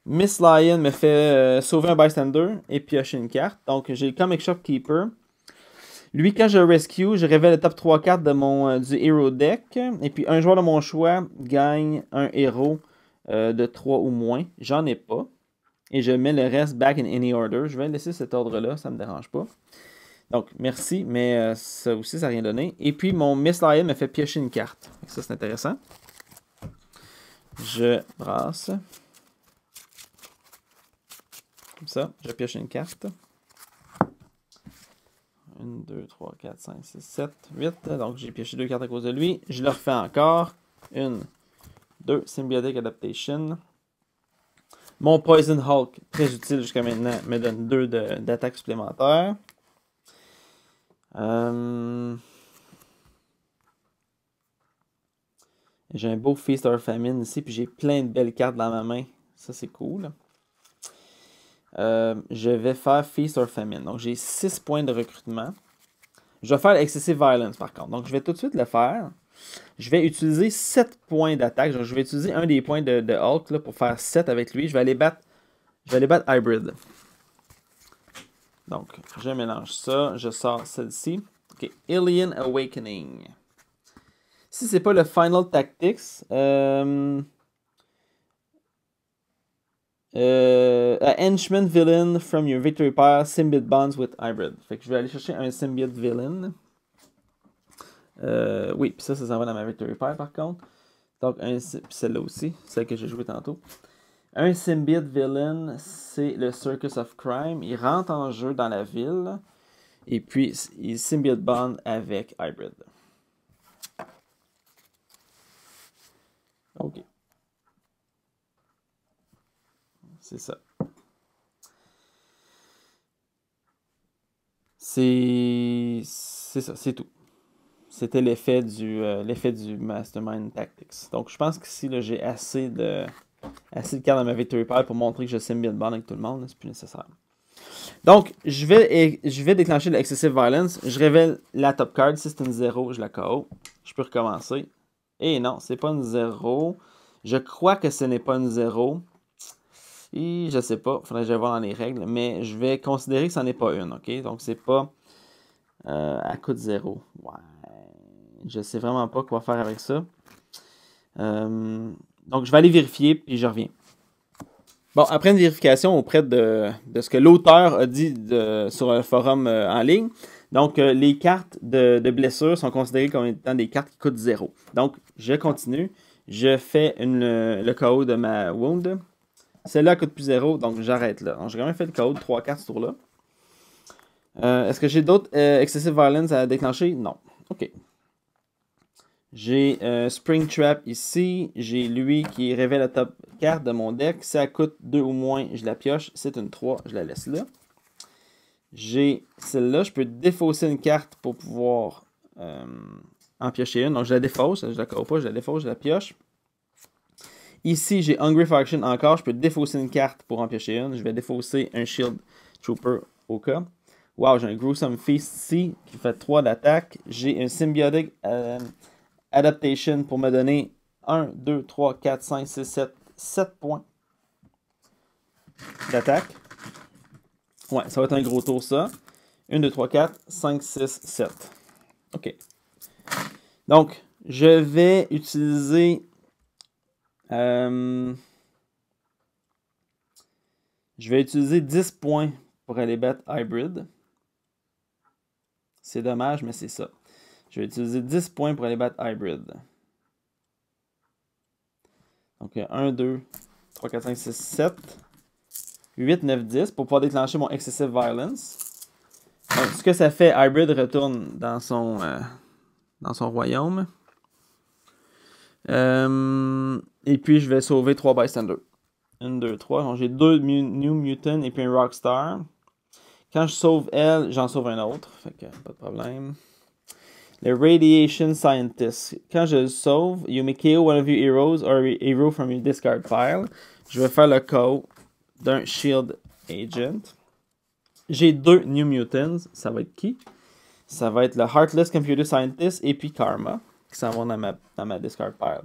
Miss Lion me fait euh, sauver un bystander et piocher une carte. Donc j'ai le Comic Shop Keeper. Lui, quand je rescue, je révèle le top 3 cartes de mon, euh, du Hero Deck. Et puis un joueur de mon choix gagne un héros euh, de 3 ou moins. J'en ai pas. Et je mets le reste back in any order. Je vais laisser cet ordre-là, ça me dérange pas. Donc merci, mais ça aussi, ça n'a rien donné. Et puis mon Miss Lion me fait piocher une carte. Ça, c'est intéressant. Je brasse. Comme ça, je pioche une carte. 1, 2, 3, 4, 5, 6, 7, 8. Donc j'ai pioché deux cartes à cause de lui. Je le refais encore. Une, deux, Symbiotic Adaptation. Mon Poison Hulk, très utile jusqu'à maintenant, me donne deux d'attaque supplémentaire. Euh, j'ai un beau Feast of Famine ici, puis j'ai plein de belles cartes dans ma main. Ça, c'est cool. Euh, je vais faire Feast or Famine. Donc, j'ai 6 points de recrutement. Je vais faire Excessive Violence, par contre. Donc, je vais tout de suite le faire. Je vais utiliser 7 points d'attaque. Je vais utiliser un des points de, Hulk là, pour faire 7 avec lui. Je vais aller battre, je vais aller battre Hybrid. Donc, je mélange ça. Je sors celle-ci. OK. Alien Awakening. Si c'est pas le Final Tactics, euh, euh, a henchman villain from your victory pile, symbiote bonds with hybrid. Fait que je vais aller chercher un symbiote villain. Euh, oui, puis ça, ça s'en va dans ma victory pile par contre. Donc, un, puis celle-là aussi, celle que j'ai jouée tantôt. Un symbiote villain, c'est le Circus of Crime. Il rentre en jeu dans la ville. Et puis, il symbiote Bonds avec hybrid. Ok. C'est ça. C'est ça, c'est tout. C'était l'effet du, euh, du Mastermind Tactics. Donc, je pense qu'ici, j'ai assez de, assez de cartes dans ma victory pour montrer que je bien de bannir avec tout le monde. C'est plus nécessaire. Donc, je vais, je vais déclencher l'Excessive Violence. Je révèle la top card. Si c'est une 0, je la KO. Je peux recommencer. Et non, c'est pas une 0. Je crois que ce n'est pas une 0. Je je sais pas, faudrait que j'aille voir dans les règles, mais je vais considérer que ça n'est pas une, ok? Donc c'est pas euh, à coût de zéro. Ouais. Je sais vraiment pas quoi faire avec ça. Euh, donc je vais aller vérifier puis je reviens. Bon, après une vérification auprès de, ce que l'auteur a dit sur un forum euh, en ligne, donc les cartes de, de blessure sont considérées comme étant des cartes qui coûtent zéro. Donc je continue, je fais le KO de ma wound. Celle-là coûte plus 0, donc j'arrête là. j'ai quand même fait le code 3 cartes ce tour-là. Euh, est-ce que j'ai d'autres euh, Excessive Violence à déclencher? Non. OK. J'ai euh, Spring Trap ici. J'ai lui qui révèle la top carte de mon deck. Si elle coûte 2 ou moins, je la pioche. C'est une 3, je la laisse là. J'ai celle-là. Je peux défausser une carte pour pouvoir en piocher une. Donc je la défausse. Je la pas, je la défausse, je la pioche. Ici, j'ai Hungry Faction encore. Je peux défausser une carte pour en une. Je vais défausser un Shield Trooper au cas. Wow, j'ai un Gruesome Feast ici qui fait 3 d'attaque. J'ai un Symbiotic euh, Adaptation pour me donner 1, 2, 3, 4, 5, 6, 7, 7 points d'attaque. Ouais, ça va être un gros tour ça. 1, 2, 3, 4, 5, 6, 7. OK. Donc, je vais utiliser euh, je vais utiliser 10 points pour aller battre Hybrid. C'est dommage, mais c'est ça. Je vais utiliser 10 points pour aller battre Hybrid. Donc 1, 2, 3, 4, 5, 6, 7, 8, 9, 10 pour pouvoir déclencher mon Excessive Violence. Donc, ce que ça fait, Hybrid retourne dans son, euh, dans son royaume. Euh, et puis, je vais sauver 3 bystanders. 1, 2, 3. j'ai deux New mutants et puis un Rockstar. Quand je sauve elle, j'en sauve un autre. Fait que pas de problème. Les Radiation Scientist. Quand je sauve, you may kill one of your heroes or a hero from your discard pile. Je vais faire le code d'un Shield Agent. J'ai deux New Mutants. Ça va être qui Ça va être le Heartless Computer Scientist et puis Karma, qui s'en vont dans ma, dans ma discard pile.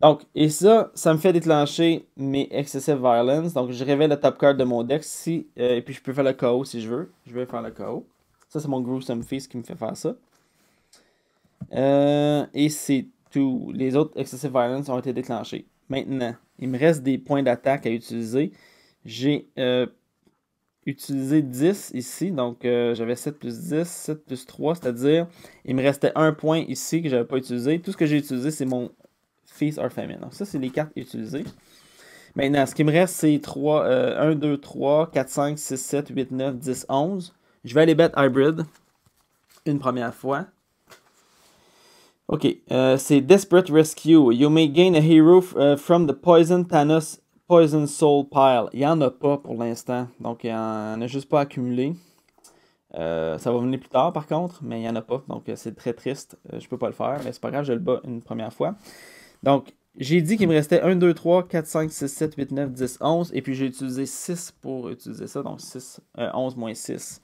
Donc, et ça, ça me fait déclencher mes Excessive Violence. Donc, je révèle le top card de mon deck si, euh, et puis je peux faire le KO si je veux. Je vais faire le KO. Ça, c'est mon Gruesome Feast qui me fait faire ça. Euh, et c'est tout. Les autres Excessive Violence ont été déclenchés. Maintenant, il me reste des points d'attaque à utiliser. J'ai euh, utilisé 10 ici, donc j'avais 7 plus 10, 7 plus 3, c'est-à-dire il me restait un point ici que je n'avais pas utilisé. Tout ce que j'ai utilisé, c'est mon Feast or Famine. Donc ça, c'est les cartes utilisées. Maintenant, ce qui me reste, c'est 3, 1, 2, 3, 4, 5, 6, 7, 8, 9, 10, 11. Je vais aller bet Hybrid une première fois. Ok, euh, c'est Desperate Rescue. You may gain a hero euh, from the Poison Thanos Poison Soul Pile. Il n'y en a pas pour l'instant, donc il n'y en a juste pas accumulé. Euh, ça va venir plus tard par contre, mais il n'y en a pas, donc c'est très triste. je peux pas le faire, mais c'est pas grave, je le bats une première fois. Donc, j'ai dit qu'il me restait 1, 2, 3, 4, 5, 6, 7, 8, 9, 10, 11. Et puis j'ai utilisé 6 pour utiliser ça. Donc 6, 11 euh, moins 6.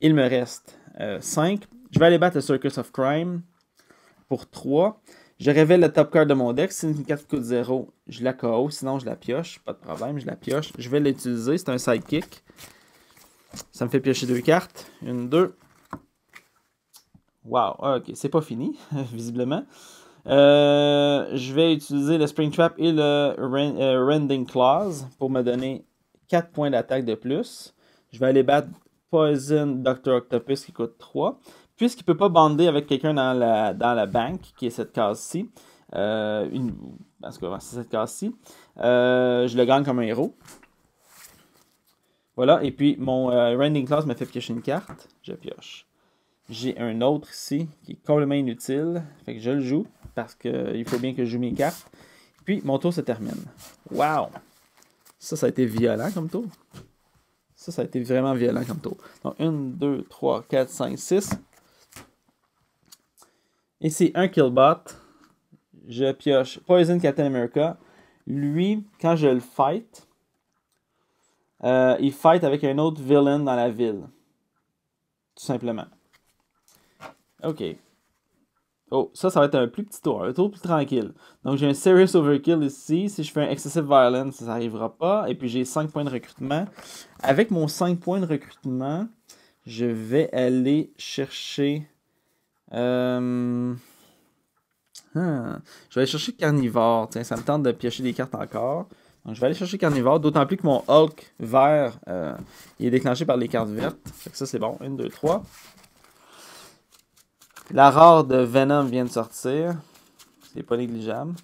Il me reste 5. Euh, je vais aller battre le Circus of Crime pour 3. Je révèle le top card de mon deck. Si une carte coûte 0, je la KO. Sinon, je la pioche. Pas de problème, je la pioche. Je vais l'utiliser. C'est un sidekick. Ça me fait piocher deux cartes. Une, deux. Wow, ah, ok, c'est pas fini, visiblement. Euh, je vais utiliser le Spring Trap et le euh, Rending Clause pour me donner 4 points d'attaque de plus. Je vais aller battre Poison Dr. Octopus qui coûte 3. Puisqu'il ne peut pas bander avec quelqu'un dans la, dans la banque, qui est cette case-ci, parce euh, que c'est cette case-ci, je le gagne comme un héros. Voilà, et puis mon Rending Clause me fait piocher une carte. Je pioche. J'ai un autre ici qui est complètement inutile. Fait que je le joue parce qu'il faut bien que je joue mes cartes. Puis mon tour se termine. waouh Ça, ça a été violent comme tour. Ça, ça a été vraiment violent comme tour. Donc 1, 2, 3, 4, 5, 6. Et c'est un killbot. Je pioche Poison Captain America. Lui, quand je le fight, euh, il fight avec un autre villain dans la ville. Tout simplement. Ok. Oh, ça, ça va être un plus petit tour, un tour plus tranquille. Donc, j'ai un Serious Overkill ici. Si je fais un Excessive Violence, ça n'arrivera pas. Et puis, j'ai 5 points de recrutement. Avec mon 5 points de recrutement, je vais aller chercher... Euh, hmm. Je vais aller chercher Carnivore. Tiens, ça me tente de piocher des cartes encore. Donc, je vais aller chercher Carnivore, d'autant plus que mon Hulk vert euh, il est déclenché par les cartes vertes. ça, c'est bon. 1, 2, 3. La rare de Venom vient de sortir. C'est pas négligeable.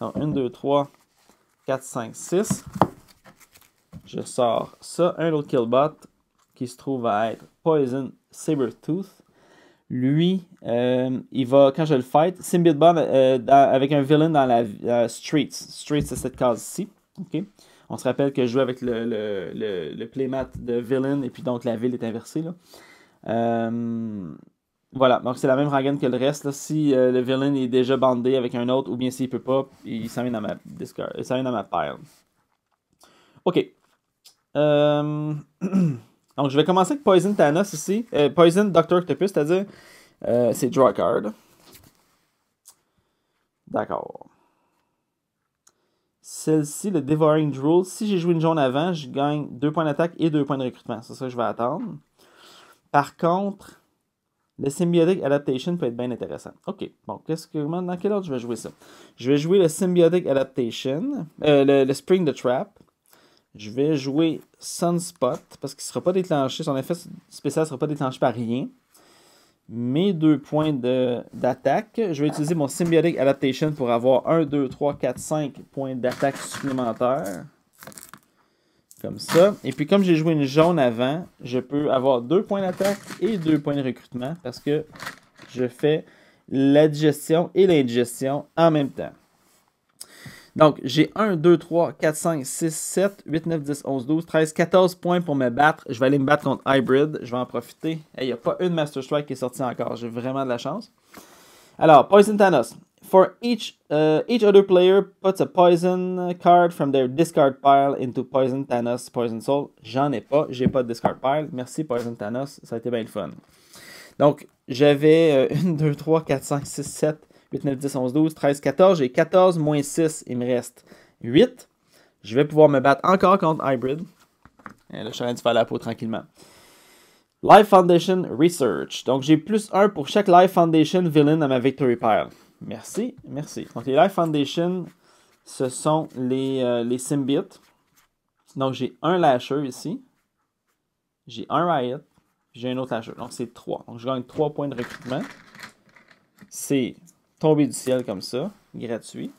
Donc 1, 2, 3, 4, 5, 6. Je sors ça. Un autre Killbot qui se trouve à être Poison Sabertooth. Lui, euh, il va, quand je le fight, Symbiote euh, avec un villain dans la street. Streets. Streets, c'est cette case-ci. on se rappelle que je jouais avec le, playmat de Villain et puis donc la ville est inversée. Là. Euh, voilà, donc c'est la même rengaine que le reste. Si euh, le villain est déjà bandé avec un autre, ou bien s'il peut pas, il s'en vient dans ma discard, il vient dans ma pile. Ok. Euh, donc je vais commencer avec Poison Thanos ici. Euh, Poison Doctor Octopus, c'est-à-dire c'est draw card. D'accord. Celle-ci, le Devouring Drool, si j'ai joué une jaune avant, je gagne 2 points d'attaque et 2 points de recrutement. C'est ça que je vais attendre. Par contre, le Symbiotic Adaptation peut être bien intéressant. OK, bon, qu'est-ce que, dans quel ordre je vais jouer ça? Je vais jouer le Symbiotic Adaptation, euh, le, Spring the Trap. Je vais jouer Sunspot, parce qu'il ne sera pas déclenché, son effet spécial ne sera pas déclenché par rien. Mes deux points d'attaque, je vais utiliser mon Symbiotic Adaptation pour avoir 1, 2, 3, 4, 5 points d'attaque supplémentaires. Comme ça. Et puis, comme j'ai joué une jaune avant, je peux avoir deux points d'attaque et deux points de recrutement parce que je fais la digestion et l'indigestion en même temps. Donc, j'ai 1, 2, 3, 4, 5, 6, 7, 8, 9, 10, 11, 12, 13, 14 points pour me battre. Je vais aller me battre contre Hybrid. Je vais en profiter. Il n'y a pas une Master Strike qui est sortie encore. J'ai vraiment de la chance. Alors, Poison Thanos for each uh, each other player puts a poison card from their discard pile into poison Thanos, poison soul. J'en ai pas, j'ai pas de discard pile. Merci poison Thanos, ça a été bien le fun. Donc j'avais 1, 2, 3, 4, 5, 6, 7, 8, 9, 10, 11, 12, 13, 14. J'ai 14 moins 6, il me reste 8. Je vais pouvoir me battre encore contre Hybrid. Et là, je suis en train de faire la peau tranquillement. Life Foundation Research. Donc j'ai plus 1 pour chaque Life Foundation villain à ma Victory Pile. Merci, merci. Donc, les Life Foundation, ce sont les, euh, les Donc, j'ai un Lasher ici. J'ai un Riot. J'ai un autre Lasher. Donc, c'est trois. Donc, je gagne trois points de recrutement. C'est tombé du ciel comme ça, gratuit.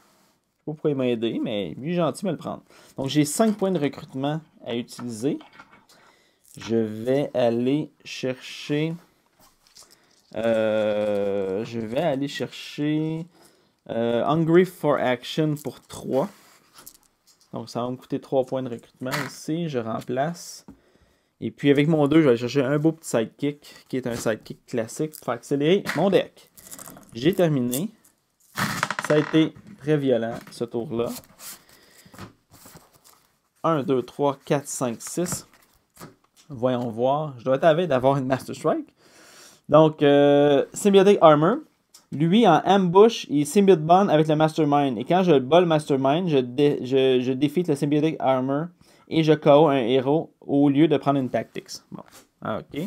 Vous pouvez m'aider, mais lui, gentil, me le prendre. Donc, j'ai cinq points de recrutement à utiliser. Je vais aller chercher euh, je vais aller chercher euh, Hungry for Action pour 3. Donc ça va me coûter 3 points de recrutement ici. Je remplace. Et puis avec mon 2, je vais aller chercher un beau petit sidekick qui est un sidekick classique pour accélérer mon deck. J'ai terminé. Ça a été très violent ce tour-là. 1, 2, 3, 4, 5, 6. Voyons voir. Je dois être à d'avoir une Master Strike. Donc, euh, Symbiotic Armor. Lui, en ambush, il symbiote bond avec le Mastermind. Et quand je bats le Mastermind, je, dé je, défie le Symbiotic Armor et je KO un héros au lieu de prendre une Tactics. Bon, ah, ok.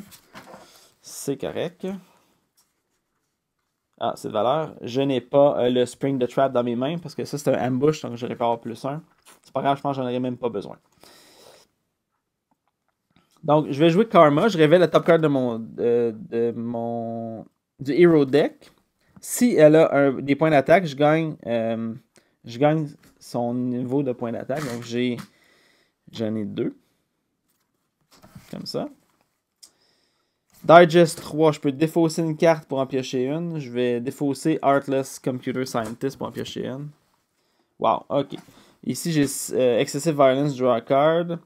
C'est correct. Ah, c'est de valeur. Je n'ai pas euh, le Spring de Trap dans mes mains parce que ça, c'est un ambush, donc j'aurais pas plus un. C'est pas grave, je pense que j'en aurais même pas besoin. Donc, je vais jouer Karma. Je révèle la top card de mon, de, mon du Hero Deck. Si elle a des points d'attaque, je gagne, euh, je gagne son niveau de points d'attaque. Donc, j'ai, j'en ai deux. Comme ça. Digest 3, je peux défausser une carte pour en piocher une. Je vais défausser Artless Computer Scientist pour en piocher une. Wow, ok. Ici, j'ai euh, Excessive Violence Draw Card.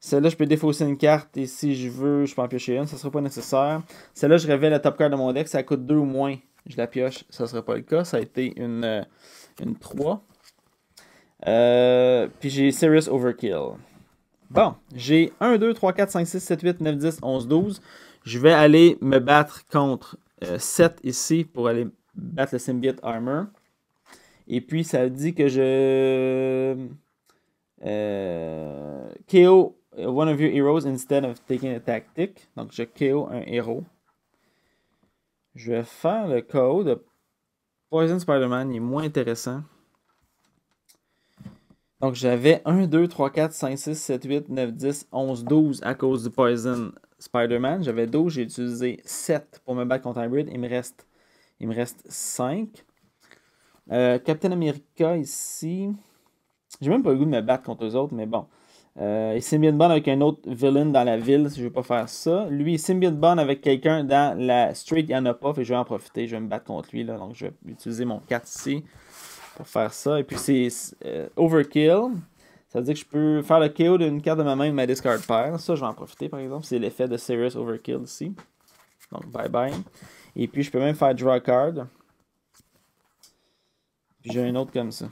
Celle-là, je peux défausser une carte et si je veux, je peux en piocher une. Ça ne sera pas nécessaire. Celle-là, je révèle la top card de mon deck. Ça coûte 2 ou moins. Je la pioche. Ça ne sera pas le cas. Ça a été une, 3. Euh, euh, puis j'ai Serious Overkill. Bon, j'ai 1, 2, 3, 4, 5, 6, 7, 8, 9, 10, 11, 12. Je vais aller me battre contre 7 euh, ici pour aller battre le Symbiote Armor. Et puis, ça dit que je... Euh, KO Uh, one of your heroes instead of taking a tactic. Donc, je KO un héros. Je vais faire le code. Poison Spider-Man, il est moins intéressant. Donc, j'avais 1, 2, 3, 4, 5, 6, 7, 8, 9, 10, 11, 12 à cause du Poison Spider-Man. J'avais 12, j'ai utilisé 7 pour me battre contre Hybrid. Il me reste, il me reste 5. Euh, Captain America ici. J'ai même pas le goût de me battre contre eux autres, mais bon. Euh, il symbiote bond avec un autre villain dans la ville, si je veux pas faire ça. Lui, il symbiote bond avec quelqu'un dans la street, il n'y en a pas, je vais en profiter, je vais me battre contre lui, là, donc je vais utiliser mon 4 ici pour faire ça. Et puis c'est euh, Overkill, ça veut dire que je peux faire le KO d'une carte de ma main de ma discard pair, ça je vais en profiter par exemple, c'est l'effet de Serious Overkill ici. Donc bye bye. Et puis je peux même faire Draw Card. Puis j'ai un autre comme ça.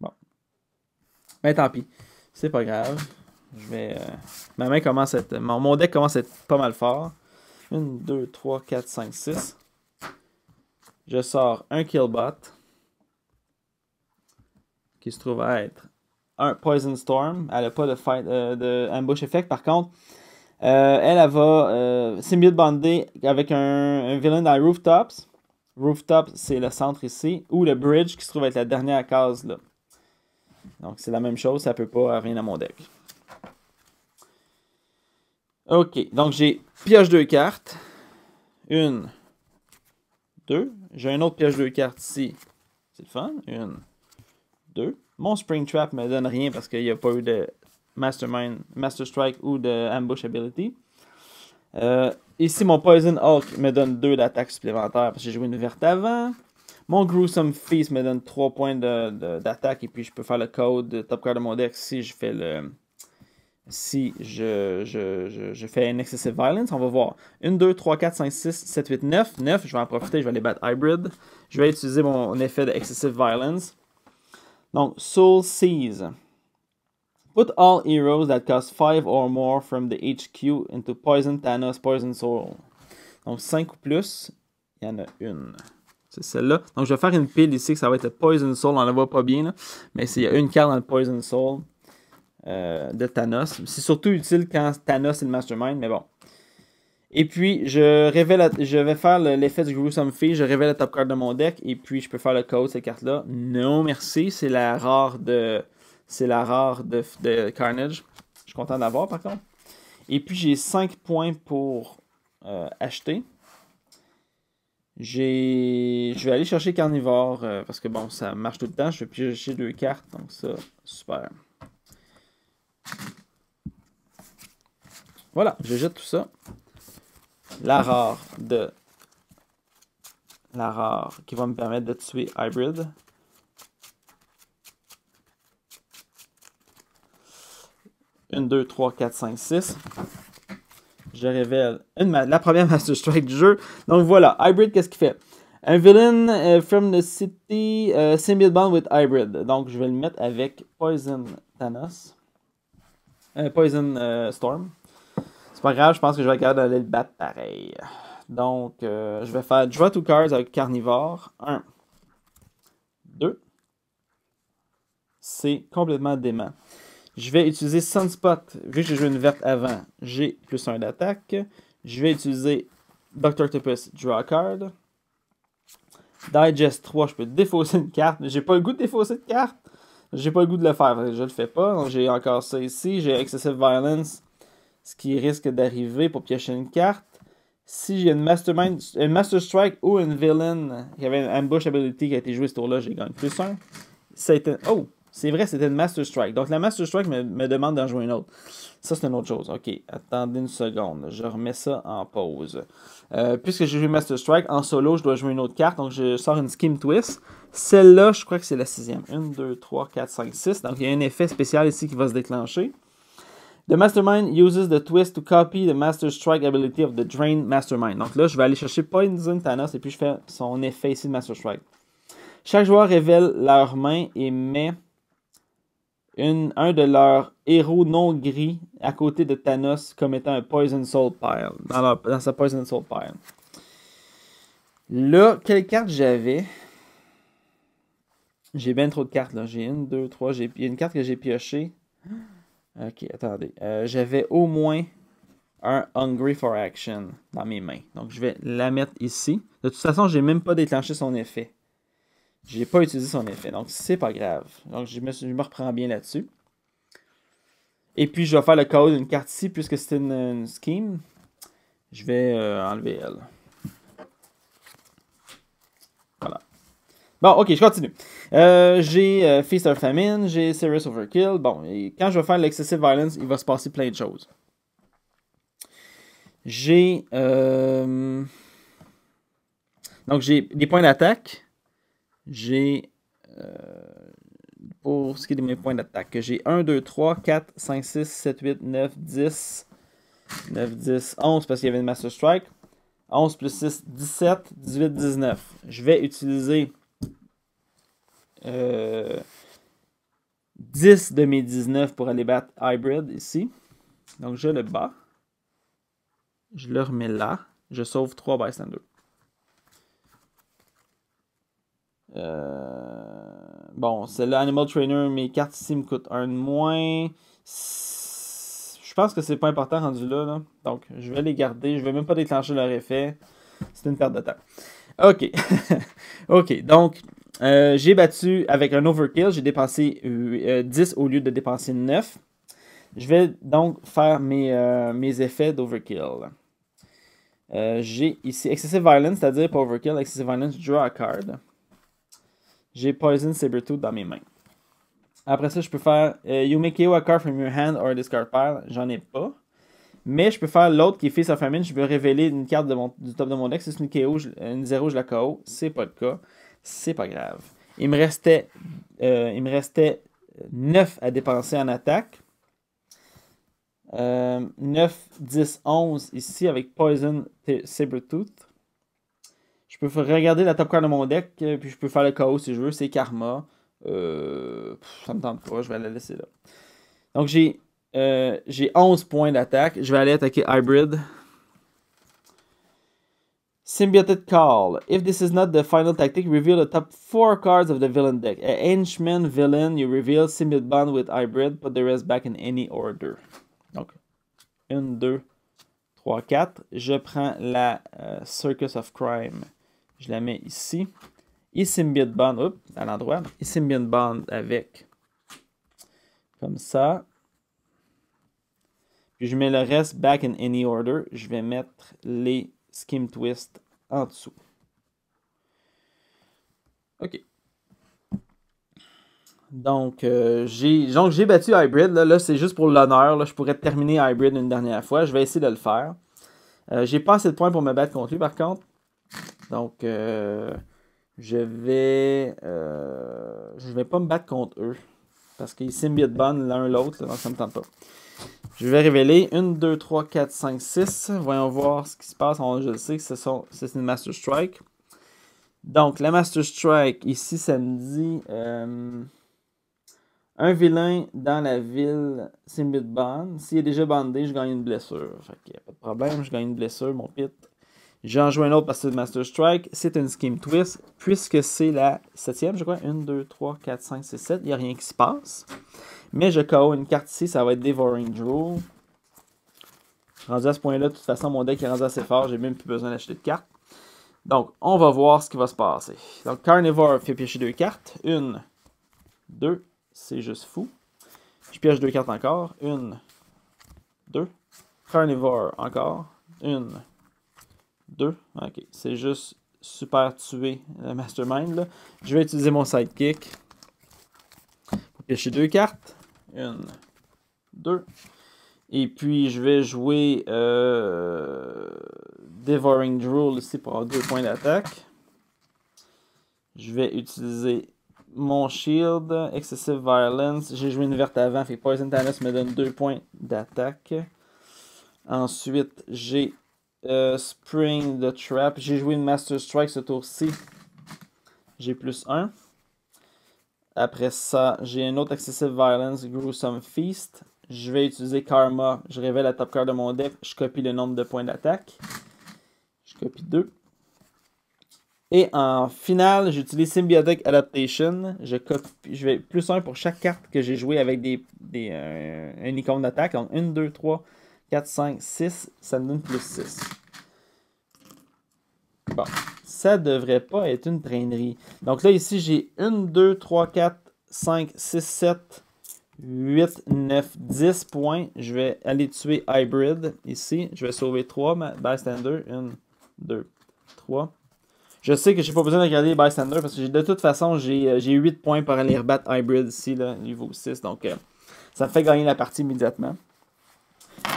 Bon. Mais tant pis. C'est pas grave. Je vais. Euh, ma main commence à être. Mon, deck commence à être pas mal fort. 1, 2, 3, 4, 5, 6. Je sors un Killbot. Qui se trouve à être un Poison Storm. Elle n'a pas de, fight, euh, de ambush effect. Par contre, euh, elle, va symbiote bander avec un, un, villain dans rooftops rooftops. c'est le centre ici, ou le bridge qui se trouve être la dernière case là. Donc, c'est la même chose, ça peut pas rien à mon deck. Ok, donc j'ai pioche deux cartes. Une, deux. J'ai une autre pioche deux cartes ici. C'est le fun. Une, deux. Mon Spring Trap me donne rien parce qu'il n'y a pas eu de Mastermind, Master Strike ou de Ambush Ability. Euh, ici, mon Poison Hulk me donne deux d'attaque supplémentaire parce que j'ai joué une verte avant. Mon Gruesome Feast me donne 3 points d'attaque et puis je peux faire le code top card de mon deck si je fais le. Si je, je, fais une excessive violence, on va voir. 1, 2, 3, 4, 5, 6, 7, 8, 9. 9, je vais en profiter, je vais aller battre hybrid. Je vais utiliser mon effet de excessive violence. Donc, Soul Seize. Put all heroes that cost 5 or more from the HQ into Poison Thanos Poison Soul. Donc 5 ou plus, il y en a une. C'est celle-là. Donc, je vais faire une pile ici, que ça va être le Poison Soul. On ne la voit pas bien, là. Mais il y a une carte dans le Poison Soul euh, de Thanos. C'est surtout utile quand Thanos est le Mastermind, mais bon. Et puis, je, révèle, je vais faire l'effet du Gruesome Fee. Je révèle la top card de mon deck. Et puis, je peux faire le code, cette carte-là. Non, merci. C'est la rare de... C'est la rare de, Carnage. Je suis content d'avoir, par contre. Et puis, j'ai 5 points pour euh, acheter. J'ai je vais aller chercher carnivore euh, parce que bon ça marche tout le temps, je vais piocher deux cartes donc ça super. Voilà, je jette tout ça. La rare de la rare qui va me permettre de tuer hybrid. 1 2 3 4 5 6. Je révèle la première Master Strike du jeu. Donc voilà, Hybrid, qu'est-ce qu'il fait Un villain euh, from the city, uh, symbiote with Hybrid. Donc je vais le mettre avec Poison Thanos. Euh, Poison euh, Storm. C'est pas grave, je pense que je vais garder le battre pareil. Donc, je vais faire Draw to Cards avec Carnivore. 1. 2. C'est complètement dément. Je vais utiliser Sunspot, vu que j'ai joué une verte avant, j'ai plus 1 d'attaque. Je vais utiliser Dr. Octopus, draw card. Digest 3, je peux défausser une carte, mais j'ai pas le goût de défausser de carte. J'ai pas le goût de le faire, je le fais pas. Donc j'ai encore ça ici, j'ai Excessive Violence, ce qui risque d'arriver pour piocher une carte. Si j'ai une, mastermind, une Master Strike ou une Villain qui avait une Ambush Ability qui a été jouée ce tour-là, j'ai gagné plus 1. Satan. Oh! C'est vrai, c'était une Master Strike. Donc la Master Strike me, demande d'en jouer une autre. Ça, c'est une autre chose. OK, attendez une seconde. Je remets ça en pause. Euh, puisque j'ai joué Master Strike, en solo, je dois jouer une autre carte. Donc je sors une Scheme Twist. Celle-là, je crois que c'est la sixième. 1, 2, 3, 4, 5, 6. Donc il y a un effet spécial ici qui va se déclencher. The Mastermind uses the twist to copy the Master Strike ability of the Drain Mastermind. Donc là, je vais aller chercher Poison Thanos et puis je fais son effet ici de Master Strike. Chaque joueur révèle leur main et met un de leurs héros non gris à côté de Thanos comme étant un Poison Soul Pile, dans, sa Poison Soul Pile. Là, quelle carte j'avais J'ai bien trop de cartes là. J'ai une, deux, trois. J'ai une carte que j'ai piochée. Ok, attendez. Euh, j'avais au moins un Hungry for Action dans mes mains. Donc, je vais la mettre ici. De toute façon, j'ai même pas déclenché son effet. J'ai pas utilisé son effet, donc c'est pas grave. Donc je me, je reprends bien là-dessus. Et puis je vais faire le code d'une carte ici, puisque c'est une, scheme. Je vais euh, enlever elle. Voilà. Bon, ok, je continue. Euh, j'ai euh, Feast of Famine, j'ai Serious Overkill. Bon, et quand je vais faire l'Excessive Violence, il va se passer plein de choses. J'ai. Donc j'ai des points d'attaque j'ai, euh, pour ce qui est de mes points d'attaque, j'ai 1, 2, 3, 4, 5, 6, 7, 8, 9, 10, 9, 10, 11 parce qu'il y avait une Master Strike. 11 plus 6, 17, 18, 19. Je vais utiliser 10 euh, de mes 19 pour aller battre Hybrid ici. Donc je le bats. Je le remets là. Je sauve 3 bystanders. Euh, bon, c'est l'Animal Animal Trainer, mes cartes ici me coûtent un de moins. Je pense que c'est pas important rendu là, Donc, je vais les garder. Je vais même pas déclencher leur effet. C'est une perte de temps. OK. OK. Donc, euh, j'ai battu avec un overkill. J'ai dépensé 10 euh, au lieu de dépenser 9. Je vais donc faire mes, mes effets d'overkill. j'ai ici Excessive Violence, c'est-à-dire pas Overkill, Excessive Violence, draw a card j'ai Poison Sabertooth dans mes mains. Après ça, je peux faire euh, You make a card from your hand or a discard pile. J'en ai pas. Mais je peux faire l'autre qui est Face of Famine. Je peux révéler une carte du top de mon deck. c'est une KO, une 0, je la KO. C'est pas le cas. C'est pas grave. Il me restait, euh, il me restait 9 à dépenser en attaque. 9, 10, 11 ici avec Poison Sabertooth peux regarder la top card de mon deck, euh, puis je peux faire le chaos si je veux. C'est Karma. Euh, ça me tente pas, je vais la laisser là. Donc j'ai euh, 11 points d'attaque. Je vais aller attaquer Hybrid. Symbiotic Call. If this is not the final tactic, reveal the top 4 cards of the villain deck. A henchman villain, you reveal Symbiote Bond with Hybrid, put the rest back in any order. Donc, 1, 2, 3, 4. Je prends la euh, Circus of Crime. Je la mets ici. Et Symbian Bond, oups, à l'endroit. Et Symbian Bond avec. Comme ça. Puis je mets le reste back in any order. Je vais mettre les Skim Twist en dessous. OK. Donc, euh, donc j'ai battu Hybrid. Là, c'est juste pour l'honneur. Je pourrais terminer Hybrid une dernière fois. Je vais essayer de le faire. Euh, j'ai pas assez de points pour me battre contre lui, par contre. Donc, euh, je vais. Euh, je vais pas me battre contre eux. Parce qu'ils symbiotent l'un l'autre, donc ça me tente pas. Je vais révéler 1, 2, 3, 4, 5, 6. Voyons voir ce qui se passe. je le sais que ce sont, c'est une Master Strike. Donc, la Master Strike, ici, ça me dit euh, un vilain dans la ville symbiote S'il est déjà bandé, je gagne une blessure. Fait qu'il n'y a pas de problème, je gagne une blessure, mon pit. J'en joue un autre parce que c'est Master Strike. C'est une Scheme Twist, puisque c'est la septième, je crois. 1, 2, 3, 4, 5, 6, 7. Il n'y a rien qui se passe. Mais je KO une carte ici, ça va être Devouring Draw. Rendu à ce point-là, de toute façon, mon deck est rendu assez fort. J'ai même plus besoin d'acheter de cartes. Donc, on va voir ce qui va se passer. Donc, Carnivore fait piocher deux cartes. Une, 2. c'est juste fou. Je pioche deux cartes encore. Une, 2. Carnivore encore. Une, 2. Ok, c'est juste super tuer le Mastermind. Je vais utiliser mon sidekick pour pêcher deux cartes. Une, deux. Et puis, je vais jouer euh, Devouring Drool ici pour avoir deux points d'attaque. Je vais utiliser mon shield, Excessive Violence. J'ai joué une verte avant, fait Poison Thanos me donne deux points d'attaque. Ensuite, j'ai euh, Spring the Trap. J'ai joué une Master Strike ce tour-ci. J'ai plus 1. Après ça, j'ai un autre Excessive Violence, Gruesome Feast. Je vais utiliser Karma. Je révèle la top card de mon deck. Je copie le nombre de points d'attaque. Je copie 2. Et en finale, j'utilise Symbiotic Adaptation. Je, copie, je vais plus 1 pour chaque carte que j'ai joué avec des, des euh, icône d'attaque. Donc 1, 2, 3, 4, 5, 6, ça me donne plus 6. Bon, ça devrait pas être une traînerie. Donc là, ici, j'ai 1, 2, 3, 4, 5, 6, 7, 8, 9, 10 points. Je vais aller tuer Hybrid ici. Je vais sauver 3 Bystander. 1, 2, 3. Je sais que j'ai pas besoin de regarder bystander parce que de toute façon, j'ai 8 euh, points pour aller rebattre Hybrid ici, niveau 6. Donc, euh, ça me fait gagner la partie immédiatement.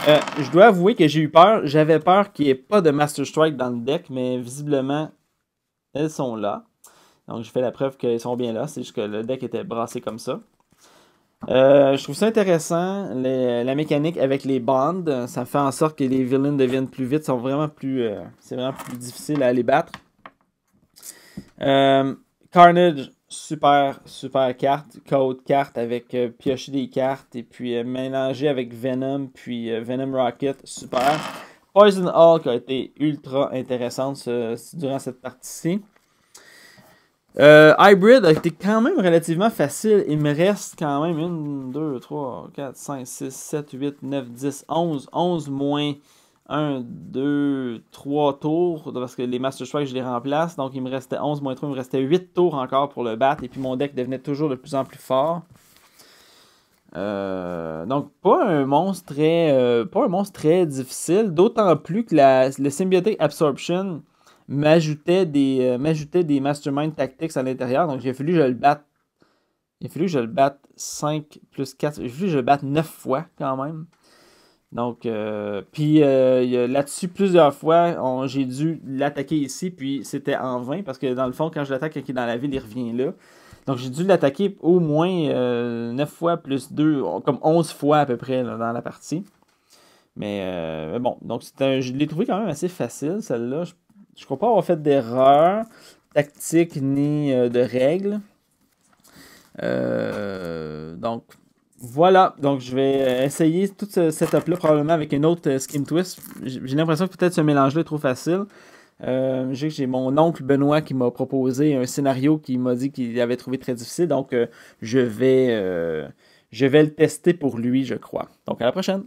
Euh, je dois avouer que j'ai eu peur. J'avais peur qu'il n'y ait pas de Master Strike dans le deck, mais visiblement, elles sont là. Donc, je fais la preuve qu'elles sont bien là. C'est juste que le deck était brassé comme ça. Euh, je trouve ça intéressant, la mécanique avec les bandes. Ça fait en sorte que les villains deviennent plus vite, sont vraiment plus. Euh, c'est vraiment plus difficile à les battre. Carnage, super, super carte, code carte avec euh, piocher des cartes et puis euh, mélanger avec Venom, puis euh, Venom Rocket, super. Poison Hulk a été ultra intéressante durant cette partie-ci. Hybrid a été quand même relativement facile. Il me reste quand même 1, 2, 3, 4, 5, 6, 7, 8, 9, 10, 11. 11 moins 1, 2, 3 tours, parce que les Master Strike, je les remplace. Donc, il me restait 11 moins 3, il me restait 8 tours encore pour le battre. Et puis, mon deck devenait toujours de plus en plus fort. Euh, donc, pas un monstre très, euh, pas un monstre très difficile. D'autant plus que la, le Symbiotic Absorption m'ajoutait des, euh, des Mastermind Tactics à l'intérieur. Donc, il a fallu je le batte. Il a fallu que je le batte 5 plus 4. Il a fallu que je le batte 9 fois quand même. Donc, euh, puis euh, là-dessus, plusieurs fois, j'ai dû l'attaquer ici, puis c'était en vain, parce que dans le fond, quand je l'attaque qui est dans la ville, il revient là. Donc, j'ai dû l'attaquer au moins 9 euh, fois plus 2, comme 11 fois à peu près dans la partie. Mais, bon, donc un, je l'ai trouvé quand même assez facile, celle-là. Je, ne crois pas avoir fait d'erreurs tactique ni de règles. donc, voilà, donc je vais euh, essayer tout ce setup-là probablement avec une autre euh, skin twist. J'ai l'impression que peut-être ce mélange-là est trop facile. Euh, j'ai mon oncle Benoît qui m'a proposé un scénario qui m'a dit qu'il avait trouvé très difficile, donc je, vais, je vais le tester pour lui, je crois. Donc à la prochaine!